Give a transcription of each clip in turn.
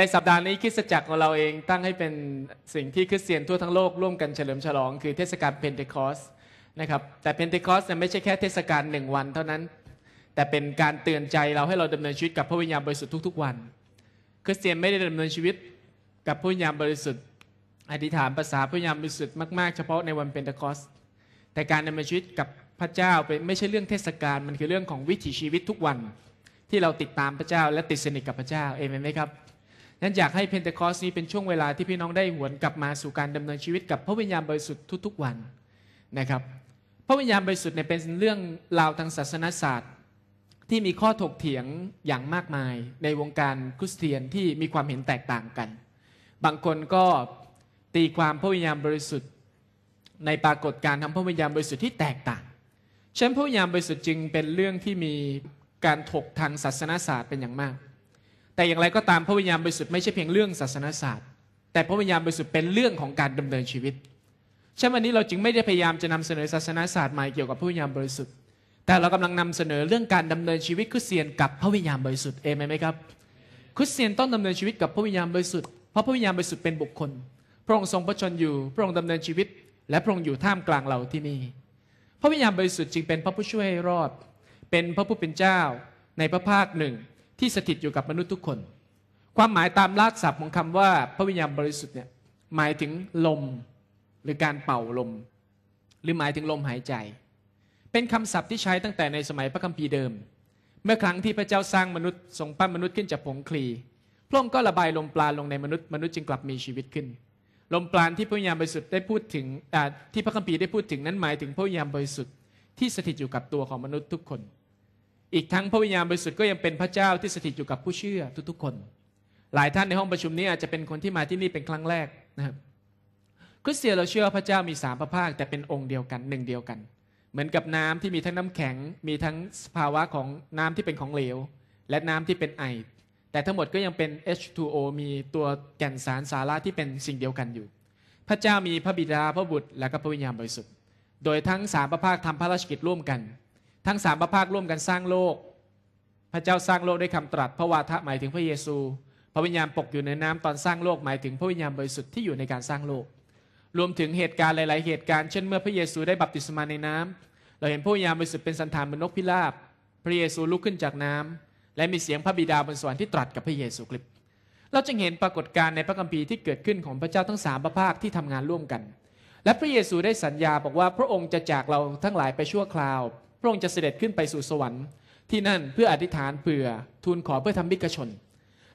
ในสัปดาห์นี้คริสตจักรของเราเองตั้งให้เป็นสิ่งที่คริสเตียนทั่วทั้งโลกร่วมกันเฉลิมฉลองคือเทศกาลเพนเทคอสนะครับแต่เพนเทคอสเนี่ยไม่ใช่แค่เทศกาลหนึ่งวันเท่านั้น แต่เป็นการเตือนใจเราให้เราดำเนินชีวิตกับพระวิญญาณบริสุทธิ์ทุกๆวัน คริสเตียนไม่ได้ดำเนินชีวิตกับพระวิญญาณบริสุทธิ์อธิษฐานภาษาพระวิญญาณบริสุทธิ์มากๆเฉพาะในวันเพนเทคอสแต่การดำเนินชีวิตกับพระเจ้าเป็นไม่ใช่เรื่องเทศกาลมันคือเรื่องของวิถีชีวิตทุกวันที่เราติดตามพระเจ้าและติดสนิทกับพระเจ้าเองไหมครับนั้นอยากให้เพนเทคอสนี้ เป็นช่วงเวลาที่พี่น้องได้หวน กลับมาสู่การดำเนินชีวิตกับพระวิญญาณบริสุทธิ์ทุกๆวันนะครับพระวิญญาณบริสุทธิ์เนี่ยเป็นเรื่องราวทางศาสนศาสตร์ ที่มีข้อถกเถียงอย่างมากมายในวงการคริสเตียนที่มีความเห็นแตกต่างกัน บางคนก็ตีความพระวิญญาณบริสุทธิ์ในปรากฏการณ์ทำพระวิญญาณบริสุทธิ์ที่แตกต่างฉช่ันพระวิญญาณบริสุทธิ์จึงเป็นเรื่องที่มีการถกทางศาสนศาสตร์เป็นอย่างมากแต่อย่างไรก็ตามพระวิญญาณบริสุทธิ์ไม่ใช่เพียงเรื่องศาสนศาสตร์ แต่พระวิญญาณบริสุทธิ์เป็นเรื่องของการดำเนินชีวิตใช่วันนี้เราจึงไม่ได้พยายามจะนำเสนอศาสนศาสตร์ใหม่เกี่ยวกับพระวิญญาณบริสุทธิ์แต่เรากำลังนำเสนอเรื่องการดำเนินชีวิตคริสเตียนกับพระวิญญาณบริสุทธิ์เอเมนไหมครับคริสเตียนต้องดำเนินชีวิตกับพระวิญญาณบริสุทธิ์เพราะพระวิญญาณบริสุทธิ์เป็นบุคคล พระองค์ทรงประชนอยู่พระองค์ดำเนินชีวิต และพระองค์อยู่ท่ามกลางเราที่นี่พระวิญญาณบริสุทธิ์จึงเป็นพระผู้ช่วยรอด เป็นพระผู้เป็นเจ้าในพระภาคหนึ่งที่สถิตอยู่กับมนุษย์ทุกคน ความหมายตามรากศัพท์ของคำว่า พระวิญญาณบริสุทธิ์เนี่ยหมายถึงลมหรือการเป่าลม หรือหมายถึงลมหายใจ เป็นคำศัพท์ที่ใช้ตั้งแต่ในสมัยพระคัมภีร์เดิม เมื่อครั้งที่พระเจ้าสร้างมนุษย์ทรงปั้นมนุษย์ขึ้นจากผงคลีพระองค์ก็ระบายลมปราณลงในมนุษย์มนุษย์จึงกลับมีชีวิตขึ้น ลมปราณที่พระวิญญาณบริสุทธิ์ได้พูดถึงที่พระคัมภีร์ได้พูดถึงนั้นหมายถึงพระวิญญาณบริสุทธิ์ที่สถิตอยู่กับตัวของมนุษย์ทุกคนอีกทั้งพระวิญญาณบริสุทธิ์ก็ยังเป็นพระเจ้าที่สถิตอยู่กับผู้เชื่อทุกๆคน หลายท่านในห้องประชุมนี้อาจจะเป็นคนที่มาที่นี่เป็นครั้งแรกนะครับ คริสเตียนเราเชื่อพระเจ้ามีสามพระภาคแต่เป็นองค์เดียวกันหนึ่งเดียวกัน เหมือนกับน้ำที่มีทั้งน้ำแข็ง มีทั้งสภาวะของน้ำที่เป็นของเหลว และน้ำที่เป็นไอ แต่ทั้งหมดก็ยังเป็น H2O มีตัวแก่นสารสาระที่เป็นสิ่งเดียวกันอยู่ พระเจ้ามีพระบิดาพระบุตรและก็พระวิญญาณบริสุทธิ์ โดยทั้งสามพระภาคทำพระราชกิจร่วมกันทั้งสามพระภาคร่วมกันสร้างโลก พระเจ้าสร้างโลกด้วยคำตรัส พระวาทะหมายถึงพระเยซู พระวิญญาณปกอยู่ในน้ำ ตอนสร้างโลกหมายถึงพระวิญญาณบริสุทธิ์ที่อยู่ในการสร้างโลก รวมถึงเหตุการณ์หลาย ๆเหตุการณ์เช่นเมื่อ พระเยซูได้บัพติศมาในน้ำ เราเห็นพระวิญญาณบริสุทธิ์เป็นสันธานเมนนกพิราบพระเยซูลุกขึ้นจากน้ำ และมีเสียงพระบิดาบนสวรรค์ที่ตรัสกับพระเยซูคริสต์เราจึงเห็นปรากฏการณ์ในพระคัมภีร์ที่เกิดขึ้นของพระเจ้าทั้งสามพระภาคที่ทำงานร่วมกัน และพระเยซูได้สัญญาบอกว่าพระองค์จะจากเราทั้งหลายไปชั่วคราวพระองค์จะเสด็จขึ้นไปสู่สวรรค์ที่นั่นเพื่ออธิษฐานเผื่อทูลขอเพื่อทำมิกชน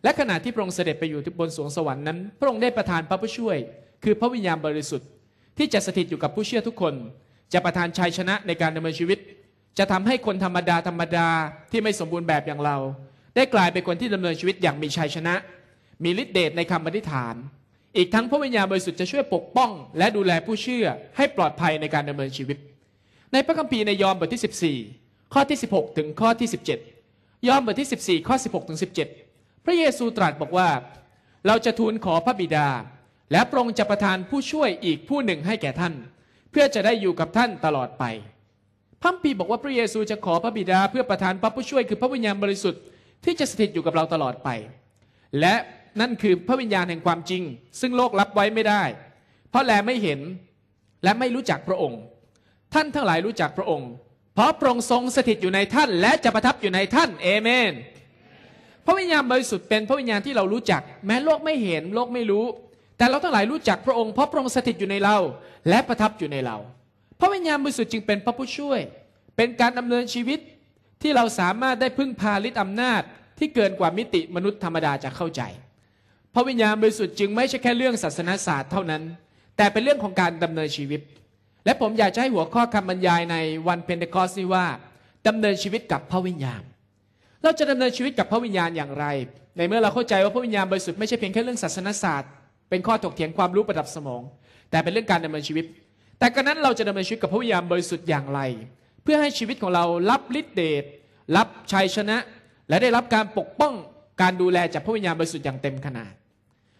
และขณะที่พระองค์เสด็จไปอยู่บนสวงสวรรค์นั้น พระองค์ได้ประทานพระผู้ช่วย คือพระวิญญาณบริสุทธิ์ ที่จะสถิตอยู่กับผู้เชื่อทุกคน จะประทานชัยชนะในการดำเนินชีวิต จะทำให้คนธรรมดาธรรมดาที่ไม่สมบูรณ์แบบอย่างเรา ได้กลายเป็นคนที่ดำเนินชีวิตอย่างมีชัยชนะ มีฤทธิเดชในคำอธิษฐาน อีกทั้งพระวิญญาณบริสุทธิ์จะช่วยปกป้อง และดูแลผู้เชื่อ ให้ปลอดภัยในการดำเนินชีวิตในพระคัมภีร์ในยอห์นบทที่14ข้อที่16ถึงข้อที่17ยอห์นบทที่ 14 ข้อ 16 ถึง17 พระเยซูตรัสบอกว่า เราจะทูลขอพระบิดา และพระองค์จะประทานผู้ช่วยอีกผู้หนึ่งให้แก่ท่าน เพื่อจะได้อยู่กับท่านตลอดไปพระคัมภีร์บอกว่าพระเยซูจะขอพระบิดาเพื่อประทานพระผู้ช่วย คือพระวิญญาณบริสุทธิ์ที่จะสถิตอยู่กับเราตลอดไป และนั่นคือพระวิญญาณแห่งความจริง ซึ่งโลกรับไว้ไม่ได้ เพราะแลไม่เห็นและไม่รู้จักพระองค์ท่านทั้งหลายรู้จักพระองค์ เพราะพระองค์ทรงสถิตอยู่ในท่านและจะประทับอยู่ในท่านเอเมนพระวิญญาณบริสุทธิ์เป็นพระวิญญาณที่เรารู้จักแม้โลกไม่เห็นโลกไม่รู้ แต่เราทั้งหลายรู้จักพระองค์เพราะพระองค์สถิตอยู่ในเราและประทับอยู่ในเรา พระวิญญาณบริสุทธิ์จึงเป็นพระผู้ช่วย เป็นการดำเนินชีวิตที่เราสามารถได้พึ่งพาฤทธิอำนาจที่เกินกว่ามิติมนุษย์ธรรมดาจะเข้าใจ พระวิญญาณบริสุทธิ์จึงไม่ใช่แค่เรื่องศาสนาศาสตร์เท่านั้น แต่เป็นเรื่องของการดำเนินชีวิตและผมอยากจะให้หัวข้อคำบรรยายในวันเพนเทคอสนี้ว่าดำเนินชีวิตกับพระวิญญาณ เราจะดำเนินชีวิตกับพระวิญญาณอย่างไร ในเมื่อเราเข้าใจว่าพระวิญญาณบริสุทธิ์ไม่ใช่เพียงแค่เรื่องศาสนศาสตร์เป็นข้อถกเถียงความรู้ประดับสมอง แต่เป็นเรื่องการดำเนินชีวิต แต่กระนั้นเราจะดำเนินชีวิตกับพระวิญญาณบริสุทธิ์อย่างไร เพื่อให้ชีวิตของเรารับฤทธิ์เดชรับชัยชนะ และได้รับการปกป้องการดูแลจากพระวิญญาณบริสุทธิ์อย่างเต็มขนาด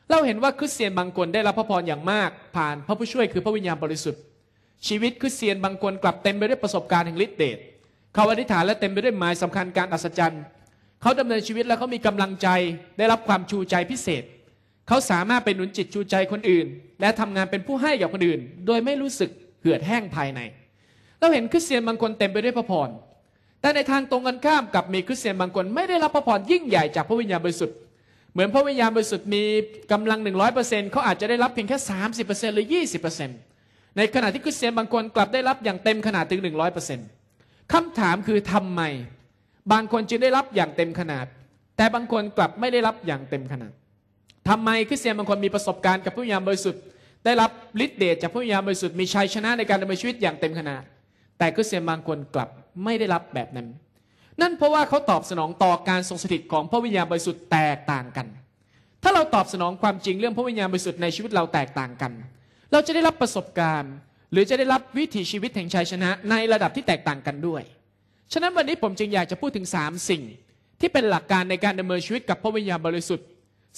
เราเห็นว่าคริสเตียนบางคนได้รับพระพรอย่างมากผ่านพระผู้ช่วยคือพระวิญญาณบริสุทธิ์ชีวิตคริสเตียนบางคนกลับเต็มไปด้วยประสบการณ์แห่งฤทธิเดชเขาอธิษฐานและเต็มไปด้วยหมายสำคัญการอัศจรรย์ เขาดำเนินชีวิตแล้วเขามีกำลังใจได้รับความชูใจพิเศษ เขาสามารถเป็นหนุนจิตชูใจคนอื่น และทำงานเป็นผู้ให้กับคนอื่น โดยไม่รู้สึกเหือดแห้งภายใน เราเห็นคริสเตียนบางคนเต็มไปด้วยพระพร แต่ในทางตรงกันข้ามกับมีคริสเตียนบางคนไม่ได้รับพระพรยิ่งใหญ่จากพระวิญญาณบริสุทธิ์เหมือนพระวิญญาณบริสุทธิ์มีกำลัง 100%เขาอาจจะได้รับเพียงแค่30%หรือ 20%ในขณะที่คริสเตียนบางคนกลับได้รับอย่างเต็มขนาดถึงหนึ่งร้อยเปอร์เซ็นต์คำถามคือทำไม บางคนจึงได้รับอย่างเต็มขนาด แต่บางคนกลับไม่ได้รับอย่างเต็มขนาดทำไมคริสเตียนบางคนมีประสบการณ์กับผู้ยามบริสุทธิ์ได้รับฤทธิ์เดชจากผู้ยามบริสุทธิ์มีชัยชนะในการดำเนินชีวิตอย่างเต็มขนาด แต่คริสเตียนบางคนกลับไม่ได้รับแบบนั้น นั่นเพราะว่าเขาตอบสนองต่อการทรงสถิตของพระวิญญาณบริสุทธิ์แตกต่างกัน ถ้าเราตอบสนองความจริงเรื่องพระวิญญาณบริสุทธิ์ในชีวิตเราแตกต่างกันเราจะได้รับประสบการณ์ หรือจะได้รับวิถีชีวิตแห่งชัยชนะ ในระดับที่แตกต่างกันด้วย ฉะนั้นวันนี้ผมจึงอยากจะพูดถึง 3 สิ่งที่เป็นหลักการในการดำเนินชีวิตกับพระวิญญาณบริสุทธิ์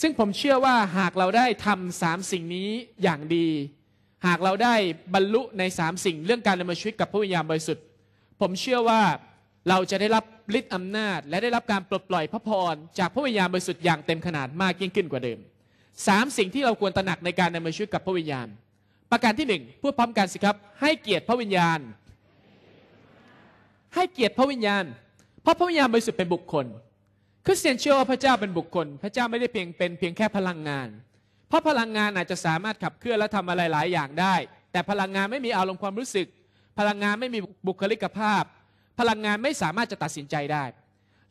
ซึ่งผมเชื่อว่าหากเราได้ทำสามสิ่งนี้อย่างดี หากเราได้บรรลุในสามสิ่งเรื่องการดำเนินชีวิตกับพระวิญญาณบริสุทธิ์ ผมเชื่อว่าเราจะได้รับฤทธิ์อำนาจ และได้รับการปลดปล่อยพระพรจากพระวิญญาณบริสุทธิ์อย่างเต็มขนาดมากยิ่งขึ้นกว่าเดิมสามสิ่งที่เราควรตระหนักในการดำเนินชีวิตกับพระวิญญาณประการที่หนึ่งพูดพร้อมกันสิครับให้เกียรติพระวิญญาณ ให้เกียรติพระวิญญาณเพราะพระวิญญาณบริสุทธิ์เป็นบุคคล คริสเตียนเชื่อว่าพระเจ้าเป็นบุคคล พระเจ้าไม่ได้เพียงเป็นเพียงแค่พลังงาน เพราะพลังงานอาจจะสามารถขับเคลื่อนและทำอะไรหลายอย่างได้ แต่พลังงานไม่มีอารมณ์ความรู้สึก พลังงานไม่มีบุคลิกภาพ พลังงานไม่สามารถจะตัดสินใจได้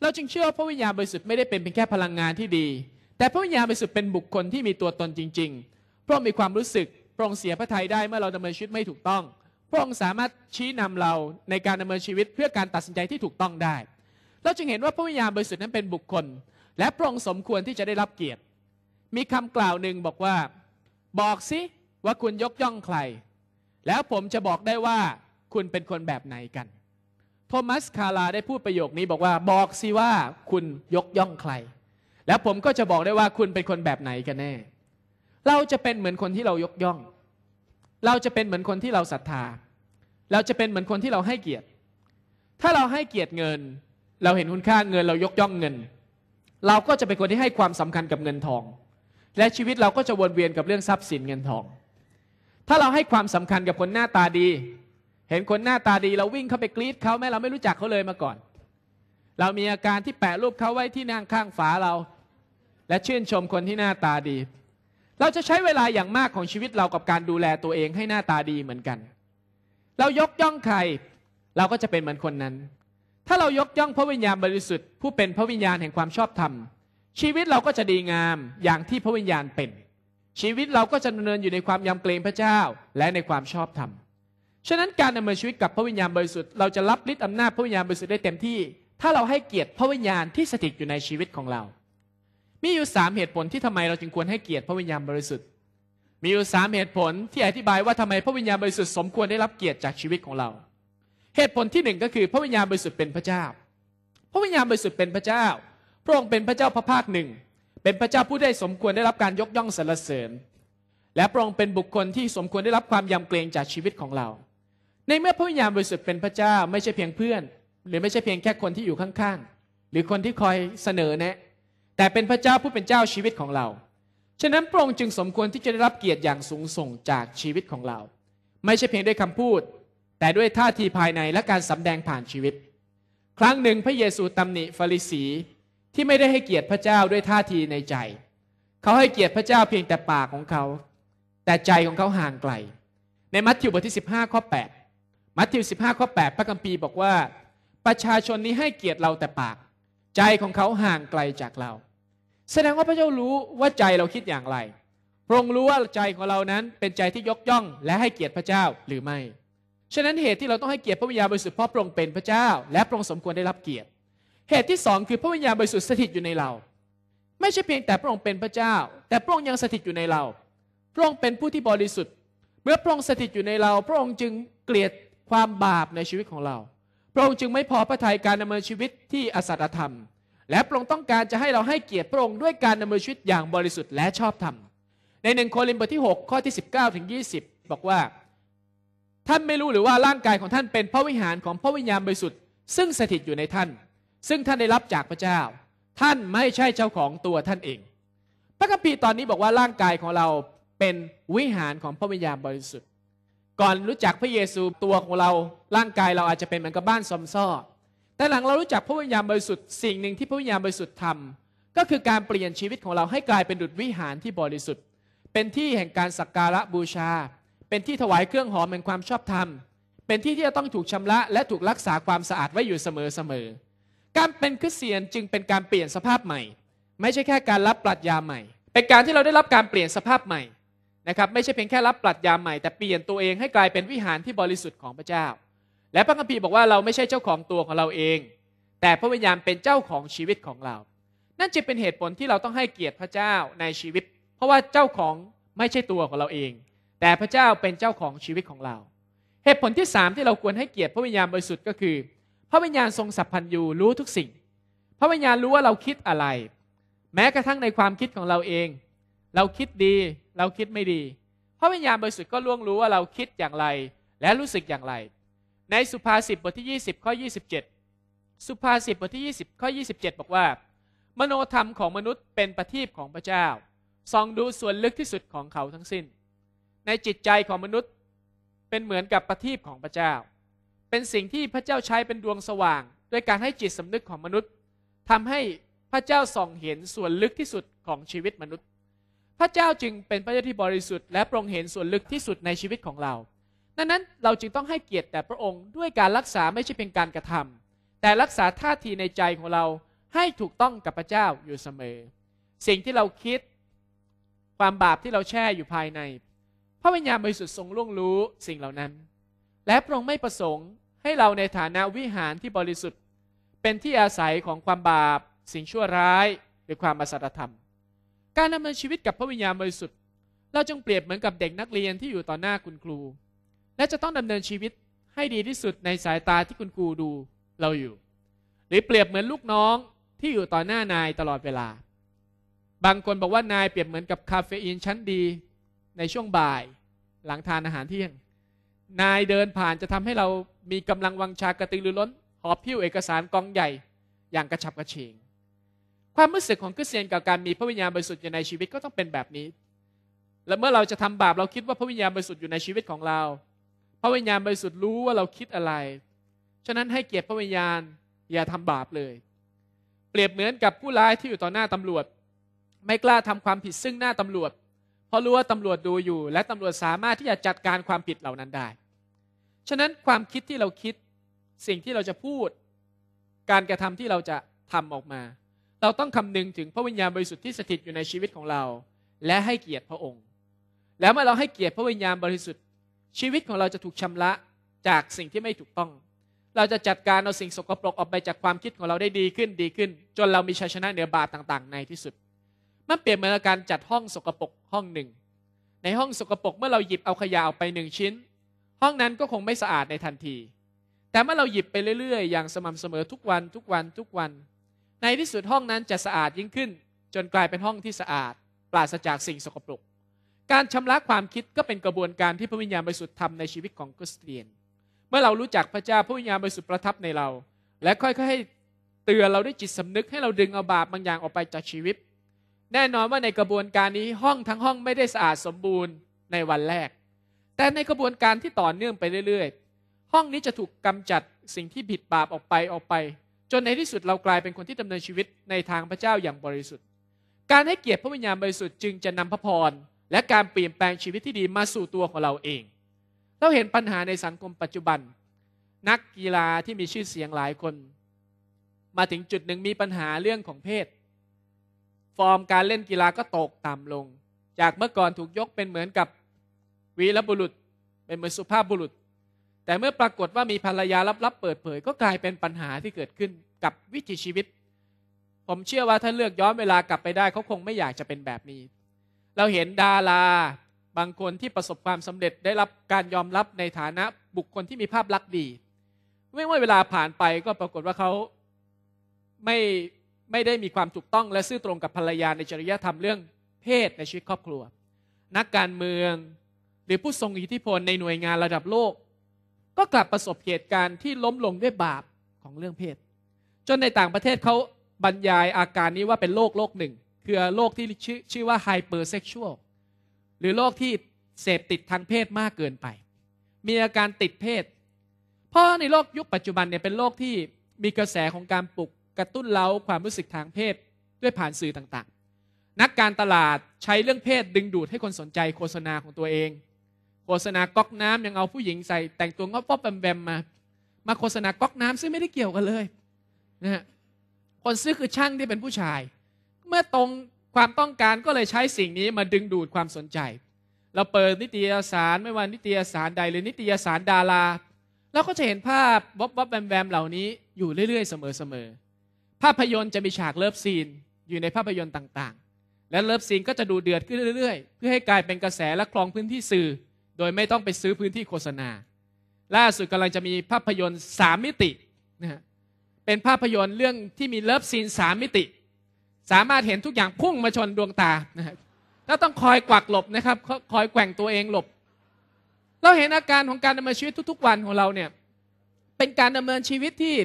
เราจึงเชื่อว่าพระวิญญาณบริสุทธิ์ไม่ได้เป็นเพียงแค่พลังงานที่ดี แต่พระวิญญาณบริสุทธิ์เป็นบุคคลที่มีตัวตนจริง ๆ เพราะมีความรู้สึกพระองค์เสียพระทัยได้ เมื่อเราดำเนินชีวิตไม่ถูกต้องพระองค์สามารถชี้นำเราในการดำเนินชีวิตเพื่อการตัดสินใจที่ถูกต้องได้ เราจึงเห็นว่าพระวิญญาณบริสุทธิ์นั้นเป็นบุคคล และพระองค์สมควรที่จะได้รับเกียรติ มีคำกล่าวหนึ่งบอกว่า บอกสิว่าคุณยกย่องใคร แล้วผมจะบอกได้ว่าคุณเป็นคนแบบไหนกัน โทมัสคาราได้พูดประโยคนี้บอกว่าบอกสิว่าคุณยกย่องใคร แล้วผมก็จะบอกได้ว่าคุณเป็นคนแบบไหนกันแน่เราจะเป็นเหมือนคนที่เรายกย่อง เราจะเป็นเหมือนคนที่เราศรัทธา เราจะเป็นเหมือนคนที่เราให้เกียรติ ถ้าเราให้เกียรติเงิน เราเห็นคุณค่าเงิน เรายกย่องเงิน เราก็จะเป็นคนที่ให้ความสำคัญกับเงินทอง และชีวิตเราก็จะวนเวียนกับเรื่องทรัพย์สินเงินทอง ถ้าเราให้ความสำคัญกับคนหน้าตาดี เห็นคนหน้าตาดีเราวิ่งเข้าไปกรีดเขาแม้เราไม่รู้จักเขาเลยมาก่อน เรามีอาการที่แปะรูปเขาไว้ที่นั่งข้างฝาเรา และชื่นชมคนที่หน้าตาดีเราจะใช้เวลาอย่างมากของชีวิตเรากับการดูแลตัวเองให้หน้าตาดีเหมือนกัน เรายกย่องใครเราก็จะเป็นเหมือนคนนั้น ถ้าเรายกย่องพระวิญญาณบริสุทธิ์ ผู้เป็นพระวิญญาณแห่งความชอบธรรม ชีวิตเราก็จะดีงามอย่างที่พระวิญญาณเป็น ชีวิตเราก็จะดำเนินอยู่ในความยำเกรงพระเจ้าและในความชอบธรรม ฉะนั้นการดำเนินชีวิตกับพระวิญญาณบริสุทธิ์เราจะรับฤทธิ์อำนาจพระวิญญาณบริสุทธิ์ได้เต็มที่ถ้าเราให้เกียรติพระวิญญาณที่สถิตอยู่ในชีวิตของเรามีอยู่สามเหตุผล ที่ทำไมเราจึงควรให้เกียรติพระวิญญาณบริสุทธิ์ มีอยู่สามเหตุผลที่อธิบายว่าทำไมพระวิญญาณบริสุทธิ์สมควรได้รับเกียรติจากชีวิตของเรา เหตุผลที่หนึ่งก็คือพระวิญญาณบริสุทธิ์เป็นพระเจ้า พระวิญญาณบริสุทธิ์เป็นพระเจ้า พระองค์เป็นพระเจ้าพระภาคหนึ่ง เป็นพระเจ้าผู้ได้สมควรได้รับการยกย่องสรรเสริญ และพระองค์เป็นบุคคลที่สมควรได้รับความยำเกรงจากชีวิตของเรา ในเมื่อพระวิญญาณบริสุทธิ์เป็นพระเจ้า ไม่ใช่เพียงเพื่อน หรือไม่ใช่เพียงแค่คนที่อยู่ข้างๆหรือคนที่คอยเสนอแนะแต่เป็นพระเจ้าผู้เป็นเจ้าชีวิตของเรา ฉะนั้นพระองค์จึงสมควรที่จะได้รับเกียรติอย่างสูงส่งจากชีวิตของเรา ไม่ใช่เพียงด้วยคำพูด แต่ด้วยท่าทีภายในและการสำแดงผ่านชีวิต ครั้งหนึ่งพระเยซูตำหนิฟาริสีที่ไม่ได้ให้เกียรติพระเจ้าด้วยท่าทีในใจ เขาให้เกียรติพระเจ้าเพียงแต่ปากของเขา แต่ใจของเขาห่างไกลในมัทธิวบทที่15ข้อ8มัทธิว15ข้อ8พระคัมภีร์บอกว่า ประชาชนนี้ให้เกียรติเราแต่ปากใจของเขาห่างไกลจากเรา แสดงว่าพระเจ้ารู้ว่าใจเราคิดอย่างไร พระองค์รู้ว่าใจของเรานั้นเป็นใจที่ยกย่อง และให้เกียรติพระเจ้าหรือไม่ ฉะนั้นเหตุที่เราต้องให้เกียรติพระวิญญาณบริสุทธิ์เพราะพระองค์เป็นพระเจ้า และพระองค์สมควรได้รับเกียรติ เหตุที่สองคือพระวิญญาณบริสุทธิ์สถิตอยู่ในเรา ไม่ใช่เพียงแต่พระองค์เป็นพระเจ้า แต่พระองค์ยังสถิตอยู่ในเรา พระองค์เป็นผู้ที่บริสุทธิ์เมื่อพระองค์สถิตอยู่ในเรา พระองค์จึงเกลียดความบาปในชีวิตของเราพระองค์จึงไม่พอพระทัยการดำเนินชีวิตที่อสัตยธรรม และพระองค์ต้องการจะให้เราให้เกียรติพระองค์ด้วยการดำเนินชีวิตอย่างบริสุทธิ์และชอบธรรม ในหนึ่งโครินธ์บทที่ 6 ข้อที่19ถึง20 บอกว่าท่านไม่รู้หรือว่าร่างกายของท่านเป็นพระวิหารของพระวิญญาณบริสุทธิ์ซึ่งสถิตอยู่ในท่าน ซึ่งท่านได้รับจากพระเจ้า ท่านไม่ใช่เจ้าของตัวท่านเอง พระคัมภีร์ตอนนี้บอกว่าร่างกายของเราเป็นวิหารของพระวิญญาณบริสุทธิ์ก่อนรู้จักพระเยซูตัวของเราร่างกายเราอาจจะเป็นเหมือนกับบ้านซอมซ่อแต่หลังเรารู้จักพระวิญญาณบริสุทธิ์สิ่งหนึ่งที่พระวิญญาณบริสุทธิ์ทำก็คือการเปลี่ยนชีวิตของเราให้กลายเป็นดุจวิหารที่บริสุทธิ์ เป็นที่แห่งการสักการะบูชา เป็นที่ถวายเครื่องหอมแห่งความชอบธรรมเป็นที่ที่จะต้องถูกชำระและถูกรักษาความสะอาดไว้อยู่เสมอๆการเป็นคริสเตียนจึงเป็นการเปลี่ยนสภาพใหม่ ไม่ใช่แค่การรับปรัชญาใหม่ เป็นการที่เราได้รับการเปลี่ยนสภาพใหม่นะครับไม่ใช่เพียงแค่รับปรัชญาใหม่ แต่เปลี่ยนตัวเองให้กลายเป็นวิหารที่บริสุทธิ์ของพระเจ้า และพระคัมภีร์บอกว่าเราไม่ใช่เจ้าของตัวของเราเอง แต่พระวิญญาณเป็นเจ้าของชีวิตของเรา นั่นจึงเป็นเหตุผลที่เราต้องให้เกียรติพระเจ้าในชีวิต เพราะว่าเจ้าของไม่ใช่ตัวของเราเอง แต่พระเจ้าเป็นเจ้าของชีวิตของเรา เหตุผลที่สามที่เราควรให้เกียรติพระวิญญาณบริสุทธิ์ก็คือ พระวิญญาณทรงสัพพันยูรู้ทุกสิ่ง พระวิญญาณรู้ว่าเราคิดอะไร แม้กระทั่งในความคิดของเราเองเราคิดดี เราคิดไม่ดีพระวิญญาณบริสุทธิ์ก็ล่วงรู้ว่าเราคิดอย่างไรและรู้สึกอย่างไร ในสุภาษิตบทที่20ข้อ27 สุภาษิตบทที่20ข้อ27 บอกว่า มโนธรรมของมนุษย์เป็นประทีปของพระเจ้าส่องดูส่วนลึกที่สุดของเขาทั้งสิ้น ในจิตใจของมนุษย์ เป็นเหมือนกับประทีปของพระเจ้า เป็นสิ่งที่พระเจ้าใช้เป็นดวงสว่างด้วยการให้จิตสำนึกของมนุษย์ ทำให้พระเจ้าส่องเห็นส่วนลึกที่สุดของชีวิตมนุษย์พระเจ้าจึงเป็นพระเจ้าที่บริสุทธิ์และโปร่งเห็นส่วนลึกที่สุดในชีวิตของเราดังนั้นเราจึงต้องให้เกียรติแต่พระองค์ด้วยการรักษาไม่ใช่เป็นการกระทำ แต่รักษาท่าทีในใจของเราให้ถูกต้องกับพระเจ้าอยู่เสมอ สิ่งที่เราคิดความบาปที่เราแช่อยู่ภายใน พระวิญญาณบริสุทธิ์ทรงล่วงรู้สิ่งเหล่านั้น และพระองค์ไม่ประสงค์ ให้เราในฐานะวิหารที่บริสุทธิ์ เป็นที่อาศัยของความบาปสิ่งชั่วร้ายหรือความอสัตธรรมการดำเนินชีวิตกับพระวิญญาณบริสุทธิ์เราจึงเปรียบเหมือนกับเด็กนักเรียนที่อยู่ต่อหน้าคุณครู และจะต้องดำเนินชีวิตให้ดีที่สุดในสายตาที่คุณครูดูเราอยู่ หรือเปรียบเหมือนลูกน้องที่อยู่ต่อหน้านายตลอดเวลา บางคนบอกว่านายเปรียบเหมือนกับคาเฟอีนชั้นดีในช่วงบ่ายหลังทานอาหารเที่ยง นายเดินผ่านจะทำให้เรามีกำลังวังชากระตือรือร้น หอบพิ้วเอกสารกองใหญ่อย่างกระฉับกระเฉงความรู้สึกของคริสเตียนกับการมีพระวิญญาณบริสุทธิ์อยู่ในชีวิตก็ต้องเป็นแบบนี้ และเมื่อเราจะทำบาปเราคิดว่าพระวิญญาณบริสุทธิ์อยู่ในชีวิตของเรา พระวิญญาณบริสุทธิ์รู้ว่าเราคิดอะไร ฉะนั้นให้เกียรติพระวิญญาณอย่าทำบาปเลย เปรียบเหมือนกับผู้ร้ายที่อยู่ต่อหน้าตำรวจ ไม่กล้าทำความผิดซึ่งหน้าตำรวจ เพราะรู้ว่าตำรวจดูอยู่ และตำรวจสามารถที่จะจัดการความผิดเหล่านั้นได้ ฉะนั้นความคิดที่เราคิดสิ่งที่เราจะพูดการกระทำที่เราจะทำออกมาเราต้องคำนึงถึงพระวิญญาณบริสุทธิ์ที่สถิตอยู่ในชีวิตของเราและให้เกียรติพระองค์ แล้วเมื่อเราให้เกียรติพระวิญญาณบริสุทธิ์ ชีวิตของเราจะถูกชำระจากสิ่งที่ไม่ถูกต้อง เราจะจัดการเอาสิ่งสกปรกออกไปจากความคิดของเราได้ดีขึ้นดีขึ้นจนเรามีชัยชนะเหนือบาปต่างๆ ในที่สุด มันเปลี่ยนเหมือนการจัดห้องสกปรกห้องหนึ่ง ในห้องสกปรกเมื่อเราหยิบเอาขยะออกไปหนึ่งชิ้น ห้องนั้นก็คงไม่สะอาดในทันที แต่เมื่อเราหยิบไปเรื่อย ๆ อย่างสม่ำเสมอทุกวันทุกวันทุกวันในที่สุดห้องนั้นจะสะอาดยิ่งขึ้น จนกลายเป็นห้องที่สะอาด ปราศจากสิ่งสกปรกการชำระความคิดก็เป็นกระบวนการที่พระวิญญาณบริสุทธิ์ทำใน ชีวิตของคริสเตียน เมื่อเรารู้จักพระเจ้าพระวิญญาณบริสุทธิ์ประทับในเรา และค่อยๆให้เตือนเราด้วยจิตสำนึกให้เราดึงเอาบาปบางอย่างออกไปจากชีวิต แน่นอนว่าในกระบวนการนี้ห้องทั้งห้องไม่ได้สะอาดสมบูรณ์ในวันแรก แต่ในกระบวนการที่ต่อเนื่องไปเรื่อย ๆ ห้องนี้จะถูกกำจัดสิ่งที่ผิดบาปออกไปออกไปจน ในที่สุดเรากลายเป็นคนที่ดำเนินชีวิตในทางพระเจ้าอย่างบริสุทธิ์ การให้เกียรติพระวิญญาณบริสุทธิ์จึงจะนำพระพร และการเปลี่ยนแปลงชีวิตที่ดีมาสู่ตัวของเราเอง เราเห็นปัญหาในสังคมปัจจุบัน นักกีฬาที่มีชื่อเสียงหลายคน มาถึงจุดหนึ่งมีปัญหาเรื่องของเพศ ฟอร์มการเล่นกีฬาก็ตกต่ำลง จากเมื่อก่อนถูกยกเป็นเหมือนกับวีรบุรุษเป็นเหมือนสุภาพบุรุษแต่เมื่อปรากฏว่ามีภรรยาลับๆเปิดเผยก็กลายเป็นปัญหาที่เกิดขึ้นกับวิถีชีวิต ผมเชื่อว่าถ้าเลือกย้อนเวลากลับไปได้เขาคงไม่อยากจะเป็นแบบนี้ เราเห็นดาราบางคนที่ประสบความสำเร็จได้รับการยอมรับในฐานะบุคคลที่มีภาพลักษณ์ดีเมื่อเวลาผ่านไปก็ปรากฏว่าเขาไม่ไม่ได้มีความถูกต้องและซื่อตรงกับภรรยาในจริยธรรมเรื่องเพศในชีวิตครอบครัว นักการเมืองหรือผู้ทรงอิทธิพลในหน่วยงานระดับโลกก็กลับประสบเหตุการณ์ที่ล้มลงด้วยบาปของเรื่องเพศ จนในต่างประเทศเขาบรรยายอาการนี้ว่าเป็นโรคโรคหนึ่ง คือโรคที่ชื่อชื่อว่าไฮเปอร์เซ็กชวลหรือโรคที่เสพติดทางเพศมากเกินไป มีอาการติดเพศ เพราะในโลกยุคปัจจุบันเนี่ยเป็นโรคที่มีกระแสของการปลุกกระตุ้นเร้าความรู้สึกทางเพศด้วยผ่านสื่อต่างๆ นักการตลาดใช้เรื่องเพศดึงดูดให้คนสนใจโฆษณาของตัวเองโฆษณาก๊อกน้ำยังเอาผู้หญิงใส่แต่งตัวงอป๊อบแบมมา มาโฆษณาก๊อกน้ำซึ่งไม่ได้เกี่ยวกันเลยนะฮะคนซื้อคือช่างที่เป็นผู้ชาย เมื่อตรงความต้องการก็เลยใช้สิ่งนี้มาดึงดูดความสนใจ เราเปิดนิตยสารไม่ว่านิตยสารใดหรือนิตยสารดาราเราก็จะเห็นภาพบ๊อบบ๊อบแบมแบมเหล่านี้อยู่เรื่อยๆเสมอๆ ภาพยนตร์จะมีฉากเลิฟซีนอยู่ในภาพยนตร์ต่างๆ และเลิฟซีนก็จะดูเดือดขึ้นเรื่อยๆเพื่อให้กลายเป็นกระแสและคลองพื้นที่สื่อโดยไม่ต้องไปซื้อพื้นที่โฆษณา ล่าสุดกำลังจะมีภาพยนตร์สามมิตินะฮะเป็นภาพยนตร์เรื่องที่มีเลิฟซีนสามมิติ สามารถเห็นทุกอย่างพุ่งมาชนดวงตานะฮะถ้าต้องคอยกวักหลบนะครับ คอยแกว่งตัวเองหลบ เราเห็นอาการของการดำเนินชีวิตทุกๆ วันของเราเนี่ย เป็นการดำเนินชีวิตที่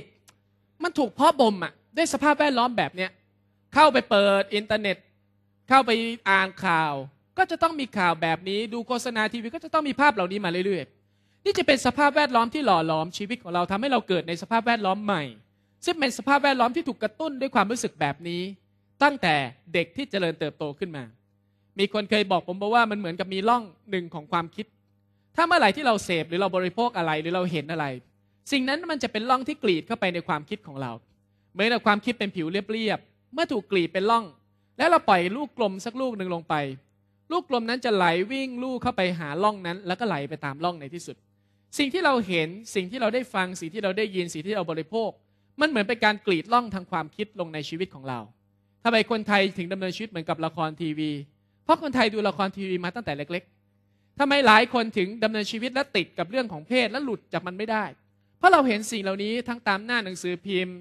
มันถูกเพาะบ่มอ่ะด้วยสภาพแวดล้อมแบบเนี้ย เข้าไปเปิดอินเทอร์เน็ต เข้าไปอ่านข่าวก็จะต้องมีข่าวแบบนี้ดูโฆษณาทีวีก็จะต้องมีภาพเหล่านี้มาเรื่อย ๆ นี่จะเป็นสภาพแวดล้อมที่หล่อหลอมชีวิตของเราทำให้เราเกิดในสภาพแวดล้อมใหม่ ซึ่งเป็นสภาพแวดล้อมที่ถูกกระตุ้นด้วยความรู้สึกแบบนี้ ตั้งแต่เด็กที่เจริญเติบโตขึ้นมา มีคนเคยบอกผมบอกว่ามันเหมือนกับมีร่องหนึ่งของความคิด ถ้าเมื่อไหร่ที่เราเสพหรือเราบริโภคอะไรหรือเราเห็นอะไร สิ่งนั้นมันจะเป็นร่องที่กรีดเข้าไปในความคิดของเราเหมือนกับความคิดเป็นผิวเรียบๆเมื่อถูกกรีดเป็นร่อง แล้วเราปล่อยลูกกลมสักลูกหนึ่งลงไปลูกลมนั้นจะไหลวิ่งลู่เข้าไปหาล่องนั้นแล้วก็ไหลไปตามล่องในที่สุด สิ่งที่เราเห็นสิ่งที่เราได้ฟังสิ่งที่เราได้ยินสิ่งที่เราบริโภค มันเหมือนเป็นการกรีดล่องทางความคิดลงในชีวิตของเราทำไมคนไทยถึงดำเนินชีวิตเหมือนกับละครทีวี เพราะคนไทยดูละครทีวีมาตั้งแต่เล็กๆทำไมหลายคนถึงดำเนินชีวิตและติดกับเรื่องของเพศและหลุดจากมันไม่ได้ เพราะเราเห็นสิ่งเหล่านี้ทั้งตามหน้าหนังสือพิมพ์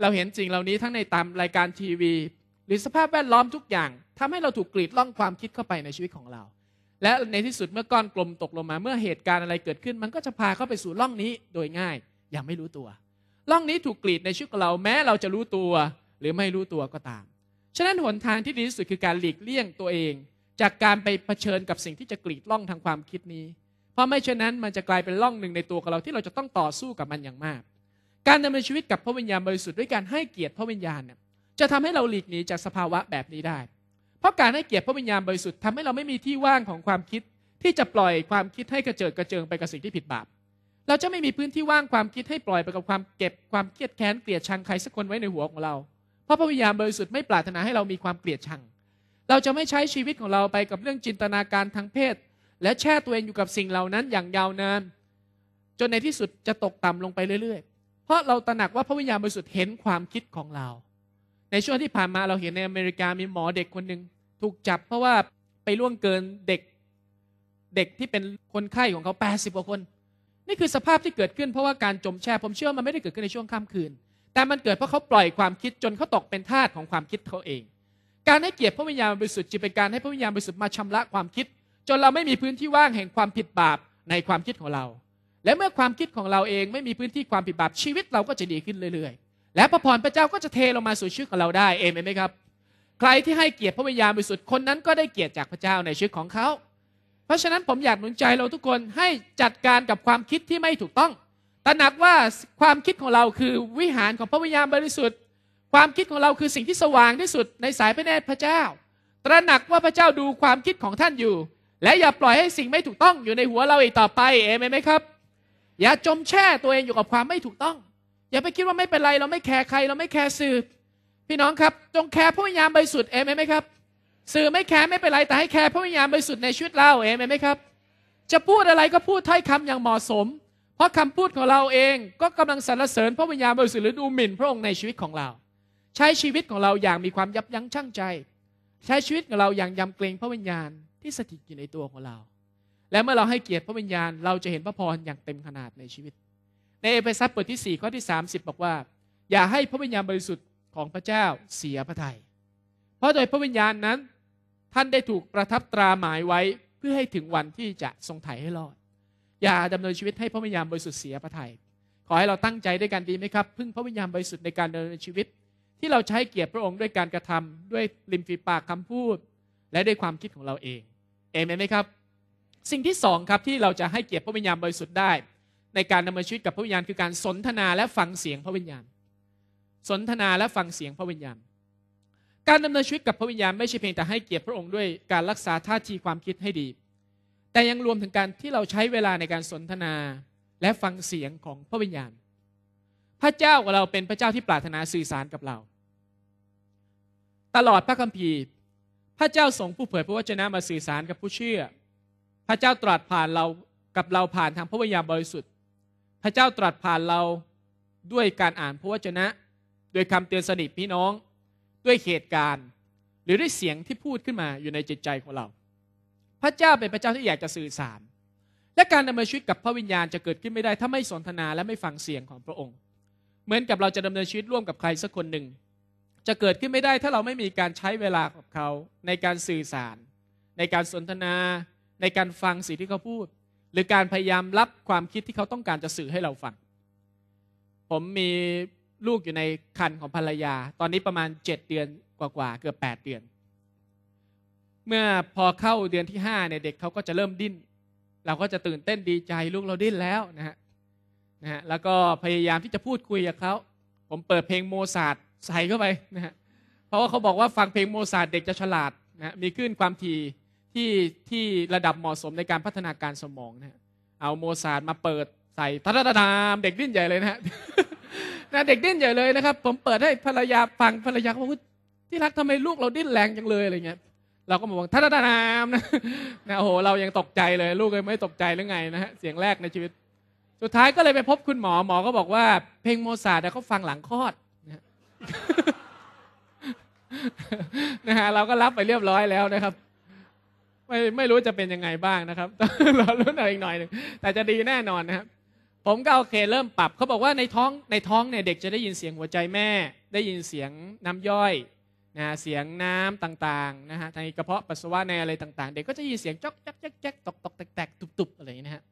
เราเห็นสิ่งเหล่านี้ทั้งในตามรายการทีวีหรือสภาพแวดล้อมทุกอย่างทำให้เราถูกกรีดล่องความคิดเข้าไปในชีวิตของเรา และในที่สุดเมื่อก้อนกลมตกลงมาเมื่อเหตุการณ์อะไรเกิดขึ้น มันก็จะพาเข้าไปสู่ล่องนี้โดยง่าย อย่างไม่รู้ตัวล่องนี้ถูกกรีดในชีวิตของเราแม้เราจะรู้ตัวหรือไม่รู้ตัวก็ตาม ฉะนั้น หนทางที่ดีที่สุดคือการหลีกเลี่ยงตัวเอง จากการไปเผชิญกับสิ่งที่จะกรีดล่องทางความคิดนี้ เพราะไม่เช่นนั้น มันจะกลายเป็นล่องหนึ่งในตัวของเราที่เราจะต้องต่อสู้กับมันอย่างมาก การดำเนินชีวิตกับพระวิญญาณบริสุทธิ์ด้วยการให้เกียรติพระวิญญาณเนี่ยจะทำให้เราหลีกหนีจากสภาวะแบบนี้ได้ เพราะการให้เกียรติพระวิญญาณบริสุทธิ์ทำให้เราไม่มีที่ว่างของความคิดที่จะปล่อยความคิดให้กระเจิดกระเจิงไปกับสิ่งที่ผิดบาป เราจะไม่มีพื้นที่ว่างความคิดให้ปล่อยไปกับความเก็บความเครียดแค้นเกลียดชังใครสักคนไว้ในหัวของเรา เพราะพระวิญญาณบริสุทธิ์ไม่ปรารถนาให้เรามีความเกลียดชัง เราจะไม่ใช้ชีวิตของเราไปกับเรื่องจินตนาการทางเพศ และแช่ตัวเองอยู่กับสิ่งเหล่านั้นอย่างยาวนานจนในที่สุดจะตกต่ำลงไปเรื่อย ๆ เพราะเราตระหนักว่าพระวิญญาณบริสุทธิ์เห็นความคิดของเราในช่วงที่ผ่านมาเราเห็นในอเมริกามีหมอเด็กคนหนึ่งถูกจับเพราะว่าไปล่วงเกินเด็กเด็กที่เป็นคนไข้ของเขา 80กว่าคน นี่คือสภาพที่เกิดขึ้นเพราะว่าการจมแช่ผมเชื่อมันไม่ได้เกิดขึ้นในช่วงค่ำคืน แต่มันเกิดเพราะเขาปล่อยความคิดจนเขาตกเป็นทาสของความคิดเขาเอง การให้เกียรติพระวิญญาณบริสุทธิ์จะเป็นการให้พระวิญญาณบริสุทธิ์มาชำระความคิด จนเราไม่มีพื้นที่ว่างแห่งความผิดบาปในความคิดของเรา และเมื่อความคิดของเราเองไม่มีพื้นที่ความผิดบาปชีวิตเราก็จะดีขึ้นเรื่อยๆและพระพรพระเจ้าก็จะเทลงมาสู่ชีวิตของเราได้ เองไหมครับ ใครที่ให้เกียรติพระวิญญาณบริสุทธิ์คนนั้นก็ได้เกียรติจากพระเจ้าในชีวิตของเขาเพราะฉะนั้นผมอยากหนุนใจเราทุกคนให้จัดการกับความคิดที่ไม่ถูกต้อง ตระหนักว่าความคิดของเราคือวิหารของพระวิญญาณบริสุทธิ์ ความคิดของเราคือสิ่งที่สว่างที่สุดในสายพระเนตรพระเจ้า ตระหนักว่าพระเจ้าดูความคิดของท่านอยู่ และอย่าปล่อยให้สิ่งไม่ถูกต้องอยู่ในหัวเราอีกต่อไปเอเมนไหมครับ อย่าจมแช่ตัวเองอยู่กับความไม่ถูกต้องอย่าไปคิดว่าไม่เป็นไรเราไม่แคร์ใครเราไม่แคร์สื่อพี่น้องครับจงแคร์พระวิญญาณบริสุทธิ์เอเมนไหมครับ สื่อไม่แคร์ไม่เป็นไรแต่ให้แคร์พระวิญญาณบริสุทธิ์ในชีวิตเราเอเมนไหมครับ จะพูดอะไรก็พูดถ้อยคำอย่างเหมาะสม เพราะคำพูดของเราเองก็กำลังสรรเสริญพระวิญญาณบริสุทธิ์หรือดูหมิ่น พระองค์ในชีวิตของเรา ใช้ชีวิตของเราอย่างมีความยับยั้งชั่งใจ ใช้ชีวิตของเราอย่างยำเกรงพระวิญญาณที่สถิตอยู่ในตัวของเรา และเมื่อเราให้เกียรติพระวิญญาณเราจะเห็นพระพรอย่างเต็มขนาดในชีวิตในเอเฟซัสบทที่ 4 ข้อที่ 30 บอกว่า อย่าให้พระวิญญาณบริสุทธิ์ของพระเจ้าเสียพระทยัยเพราะโดยพระวิญญาณนั้น ท่านได้ถูกประทับตราหมายไว้เพื่อให้ถึงวันที่จะทรงไถ่ให้รอด อย่าดำเนินชีวิตให้พระวิญญาณบริสุทธิ์เสียพระทยัยขอให้เราตั้งใจ ด้วยกันดีไหมครับ พึ่งพระวิญญาณบริสุทธิ์ในการดำเนินชีวิต ที่เราใช้เกียรติพระองค์ด้วยการกระทำด้วยริมฝีปากคำพูดและด้วยความคิดของเราเองเอเมนไหมครับสิ่งที่สองครับที่เราจะให้เกียรติพระวิญญาณบริสุทธิ์ได้ในการดำเนินชีวิตกับพระวิญญาณคือการสนทนาและฟังเสียงพระวิญญาณ สนทนาและฟังเสียงพระวิญญาณ การดำเนินชีวิตกับพระวิญญาณไม่ใช่เพียงแต่ให้เกียรติพระองค์ด้วยการรักษาท่าที ความคิดให้ดี แต่ยังรวมถึงการที่เราใช้เวลาในการสนทนาและฟังเสียงของพระวิญญาณ พระเจ้าของเราเป็นพระเจ้าที่ปรารถนาสื่อสารกับเรา ตลอดพระคัมภีร์พระเจ้าส่งผู้เผยพระวจนะมาสื่อสารกับผู้เชื่อ พระเจ้าตรัสผ่านเรากับเราผ่านทางพระวิญญาณบริสุทธิ์พระเจ้าตรัสผ่านเราด้วยการอ่านพระวจนะ ด้วยคำเตือนสนิทพี่น้อง ด้วยเหตุการณ์หรือด้วยเสียงที่พูดขึ้นมาอยู่ในจิตใจของเรา พระเจ้าเป็นพระเจ้าที่อยากจะสื่อสารและการดำเนินชีวิตกับพระวิญญาณจะเกิดขึ้นไม่ได้ถ้าไม่สนทนาและไม่ฟังเสียงของพระองค์ เหมือนกับเราจะดำเนินชีวิตร่วมกับใครสักคนหนึ่งจะเกิดขึ้นไม่ได้ถ้าเราไม่มีการใช้เวลากับเขาในการสื่อสาร ในการสนทนา ในการฟังสิ่งที่เขาพูดหรือการพยายามรับความคิดที่เขาต้องการจะสื่อให้เราฟัง ผมมีลูกอยู่ในคันของภรรยา ตอนนี้ประมาณเจ็ดเดือนกว่าๆเกือบแปดเดือน เมื่อพอเข้าเดือนที่ห้าเนี่ยเด็กเขาก็จะเริ่มดิ้นเราก็จะตื่นเต้นดีใจลูกเราดิ้นแล้วนะฮะนะฮะแล้วก็พยายามที่จะพูดคุยกับเขาผมเปิดเพลงโมซาร์ทใส่เข้าไปนะฮะเพราะว่าเขาบอกว่าฟังเพลงโมซาร์ทเด็กจะฉลาดนะมีขึ้นความถี่ที่ที่ระดับเหมาะสมในการพัฒนาการสมองนะเอาโมซาดมาเปิดใส่ตาตาตาม เด็กดิ้นใหญ่เลยนะฮะนเด็กดิ้นใหญ่เลยนะครับ ผมเปิดให้ภรรยาฟังภรรยาเขาว่าที่รักทำไมลูกเราดิ้นแรงจังเลยอะไรเงี้ย เราก็มาบอกท่าตาามนะนะ โอ้โห เรายังตกใจเลยลูกเลยไม่ตกใจหรือไงนะฮะเสียงแรกในชีวิต สุดท้ายก็เลยไปพบคุณหมอหมอก็บอกว่าเพลงโมซาดเขาฟังหลังคลอดนะฮะ เราก็รับไปเรียบร้อยแล้วนะครับไม่ไม่รู้จะเป็นยังไงบ้างนะครับรอรู้หน่อยอีกหน่อยหนึ่งแต่จะดีแน่นอนนะครับผมก็โอเคเริ่มปรับเขาบอกว่าในท้องในท้องเนี่ยเด็กจะได้ยินเสียงหัวใจแม่ ได้ยินเสียงน้ำย่อยนะเสียงน้ำต่างๆนะฮะในกระเพาะปัสสาวะในอะไรต่างๆเด็กก็จะยินเสียงจ๊อกจ๊กจ๊กจ๊กตกตกแตกแตกตุบตุบอะไรอย่างนี้นะฮะ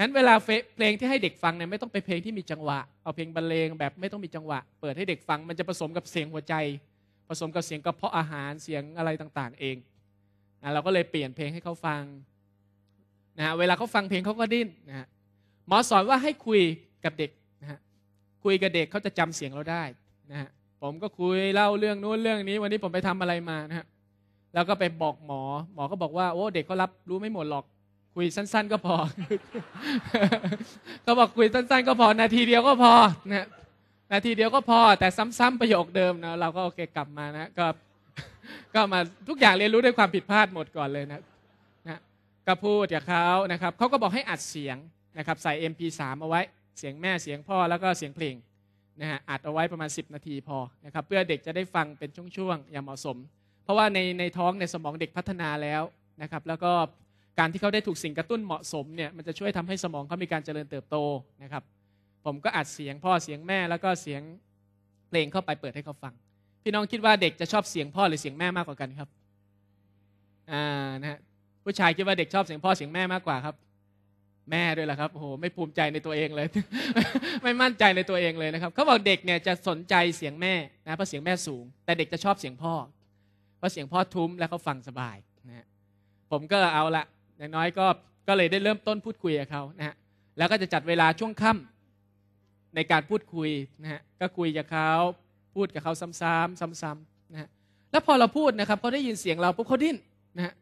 นั้นเวลาเพลงที่ให้เด็กฟังเนี่ยไม่ต้องไปเพลงที่มีจังหวะเอาเพลงบรรเลงแบบไม่ต้องมีจังหวะ เปิดให้เด็กฟังมันจะผสมกับเสียงหัวใจ ผสมกับเสียงกระเพาะอาหารเสียงอะไรต่างๆ เองนะเราก็เลยเปลี่ยนเพลงให้เขาฟัง นะฮะเวลาเขาฟังเพลงเขาก็ดิ้นนะฮะหมอสอนว่าให้คุยกับเด็กนะฮะคุยกับเด็กเขาจะจำเสียงเราได้นะฮะผมก็คุยเล่าเรื่องนู้นเรื่องนี้ วันนี้ผมไปทำอะไรมานะฮะแล้วก็ไปบอกหมอ หมอก็บอกว่า โอ้ เด็กเขารับรู้ไม่หมดหรอก คุยสั้น ๆ ก็พอเขาบอกคุยสั้น ๆ ก็พอนาทีเดียวก็พอนะนาทีเดียวก็พอแต่ซ้ำ ๆประโยคเดิมนะเราก็โอเคกลับมานะก็ก็มาทุกอย่างเรียนรู้ด้วยความผิดพลาดหมดก่อนเลยนะนะก็พูดกับเขานะครับเขาก็บอกให้อัดเสียงนะครับใส่ MP3 เอาไว้เสียงแม่เสียงพ่อแล้วก็เสียงเพลงนะฮะอัดเอาไว้ประมาณ 10 นาทีพอนะครับเพื่อเด็กจะได้ฟังเป็นช่วงๆอย่างเหมาะสม เพราะว่าในในท้องในสมองเด็กพัฒนาแล้วนะครับแล้วก็การที่เขาได้ถูกสิ่งกระตุ้นเหมาะสมเนี่ยมันจะช่วยทำให้สมองเขามีการเจริญเติบโตนะครับผมก็อัดเสียงพ่อเสียงแม่แล้วก็เสียงเพลงเข้าไปเปิดให้เขาฟังพี่น้องคิดว่าเด็กจะชอบเสียงพ่อหรือเสียงแม่มากกว่ากันครับ อ่านะฮะผู้ชายคิดว่าเด็กชอบเสียงพ่อเสียงแม่มากกว่าครับ แม่ด้วยล่ะครับโอ้โหไม่ภูมิใจในตัวเองเลย ไม่มั่นใจในตัวเองเลยนะครับ เขาบอกเด็กเนี่ย จะสนใจเสียงแม่นะเพราะเสียงแม่สูง แต่เด็กจะชอบเสียงพ่อเพราะเสียงพ่อทุ้มแล้วเขาฟังสบายนะฮะผมก็เอาละอย่างน้อยก็ ก็เลยได้เริ่มต้นพูดคุยกับเขานะฮะแล้วก็จะจัดเวลาช่วงค่ำในการพูดคุยนะฮะก็คุยกับเขาพูดกับเขาซ้ำๆซ้ำๆนะฮะ แล้วพอเราพูดนะครับเขาได้ยินเสียงเราปุ๊บเขาดิ้นนะฮะ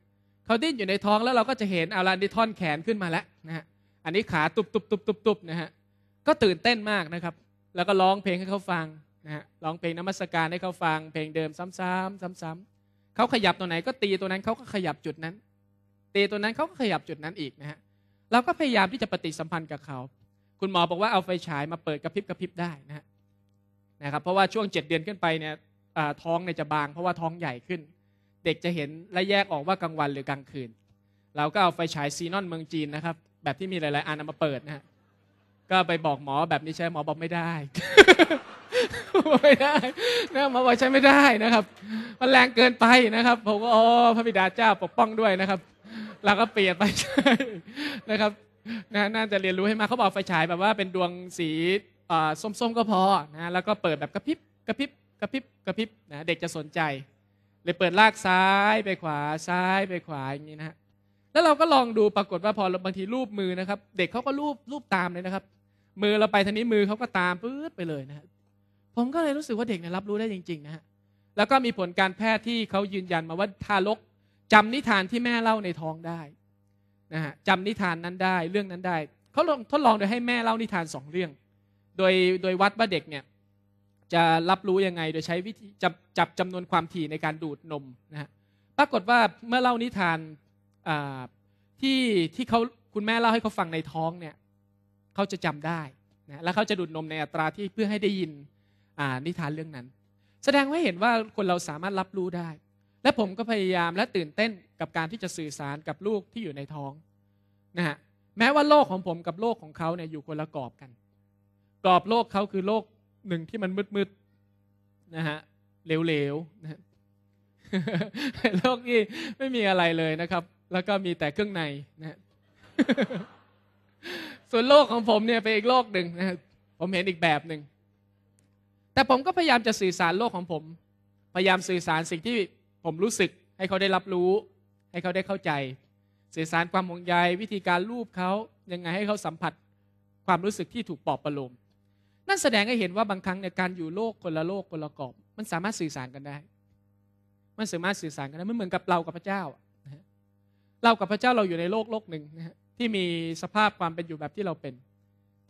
เขาดิ้นอยู่ในท้องแล้วเราก็จะเห็นอารันดิท่อนแขนขึ้นมาแล้วนะฮะ อันนี้ขาตุบตุบตุบตุบตุบนะฮะ ก็ตื่นเต้นมากนะครับ แล้วก็ร้องเพลงให้เขาฟังนะฮะ ร้องเพลงนมัสการให้เขาฟัง เพลงเดิมซ้ำๆซ้ำๆเขาขยับตัวไหนก็ตีตัวนั้นเขาก็ขยับจุดนั้น ตีตัวนั้นเขาก็ขยับจุดนั้นอีกนะฮะเราก็พยายามที่จะปฏิสัมพันธ์กับเขา คุณหมอบอกว่าเอาไฟฉายมาเปิดกระพริบกระพริบได้นะฮะนะครับเพราะว่าช่วง 7 เดือนขึ้นไปเนี่ยท้องเนี่ยจะบางเพราะว่าท้องใหญ่ขึ้น เด็กจะเห็นและแยกออกว่ากลางวันหรือกลางคืน เราก็เอาไฟฉายซีนอนเมืองจีนนะครับ แบบที่มีหลายๆอันนำมาเปิดนะฮะก็ไปบอกหมอแบบนี้ใช้หมอบอกไม่ได้ไม่ได้นะหมอบอกใช้ไม่ได้นะครับ มันแรงเกินไปนะครับ ผมก็อ๋อพระบิดาเจ้าปกป้องด้วยนะครับเราก็เปลี่ยนไปนะครับน่าจะเรียนรู้ให้มาเขาบอกไฟฉายแบบว่าเป็นดวงสีส้มๆก็พอนะแล้วก็เปิดแบบกระพริบกระพริบกระพริบกระพริบนะเด็กจะสนใจเลยเปิดลากซ้ายไปขวาซ้ายไปขวาอย่างนี้นะฮะแล้วเราก็ลองดูปรากฏว่าพอบางทีรูปมือนะครับ เด็กเขาก็รูปรูปตามเลยนะครับมือเราไปทางนี้มือเขาก็ตามปื๊ดไปเลยนะะผมก็เลยรู้สึกว่าเด็กเนี่ยรับรู้ได้จริงๆนะฮะแล้วก็มีผลการแพทย์ที่เขายืนยันมาว่าทารกจำนิทานที่แม่เล่าในท้องได้นะฮะจำนิทานนั้นได้เรื่องนั้นได้เขาลองทดลองโดยให้แม่เล่านิทานสองเรื่องโดยโดยวัดว่าเด็กเนี่ยจะรับรู้ยังไงโดยใช้วิธีจับจับจำนวนความถี่ในการดูดนมนะฮะ ปรากฏว่าเมื่อเล่านิทานที่ที่เขาคุณแม่เล่าให้เขาฟังในท้องเนี่ยเขาจะจำได้นะแล้วเขาจะดูดนมในอัตราที่เพื่อให้ได้ยินนิทานเรื่องนั้น แสดงให้เห็นว่าคนเราสามารถรับรู้ได้ และผมก็พยายามและตื่นเต้นกับการที่จะสื่อสารกับลูกที่อยู่ในท้องนะฮะแม้ว่าโลกของผมกับโลกของเขาเนี่ยอยู่คนละกรอบกันกรอบโลกเขาคือโลกหนึ่งที่มันมืดๆนะฮะเหลวๆนะโลกนี้ไม่มีอะไรเลยนะครับ แล้วก็มีแต่เครื่องในนะ ส่วนโลกของผมเนี่ยเป็นอีกโลกหนึ่งนะผมเห็นอีกแบบหนึ่งแต่ผมก็พยายามจะสื่อสารโลกของผมพยายามสื่อสารสิ่งที่ผมรู้สึก ให้เขาได้รับรู้ ให้เขาได้เข้าใจ สื่อสารความห่วงใยวิธีการรูปเขายังไงให้เขาสัมผัสความรู้สึกที่ถูกปอบประโลมนั่นแสดงให้เห็นว่าบางครั้งในการอยู่โลกคนละโลกคนละกรอบ มันสามารถสื่อสารกันได้ มันสามารถสื่อสารกันได้ไม่เหมือนกับเรากับพระเจ้า เรากับพระเจ้าเราอยู่ในโลกโลกหนึ่งนะที่มีสภาพความเป็นอยู่แบบที่เราเป็น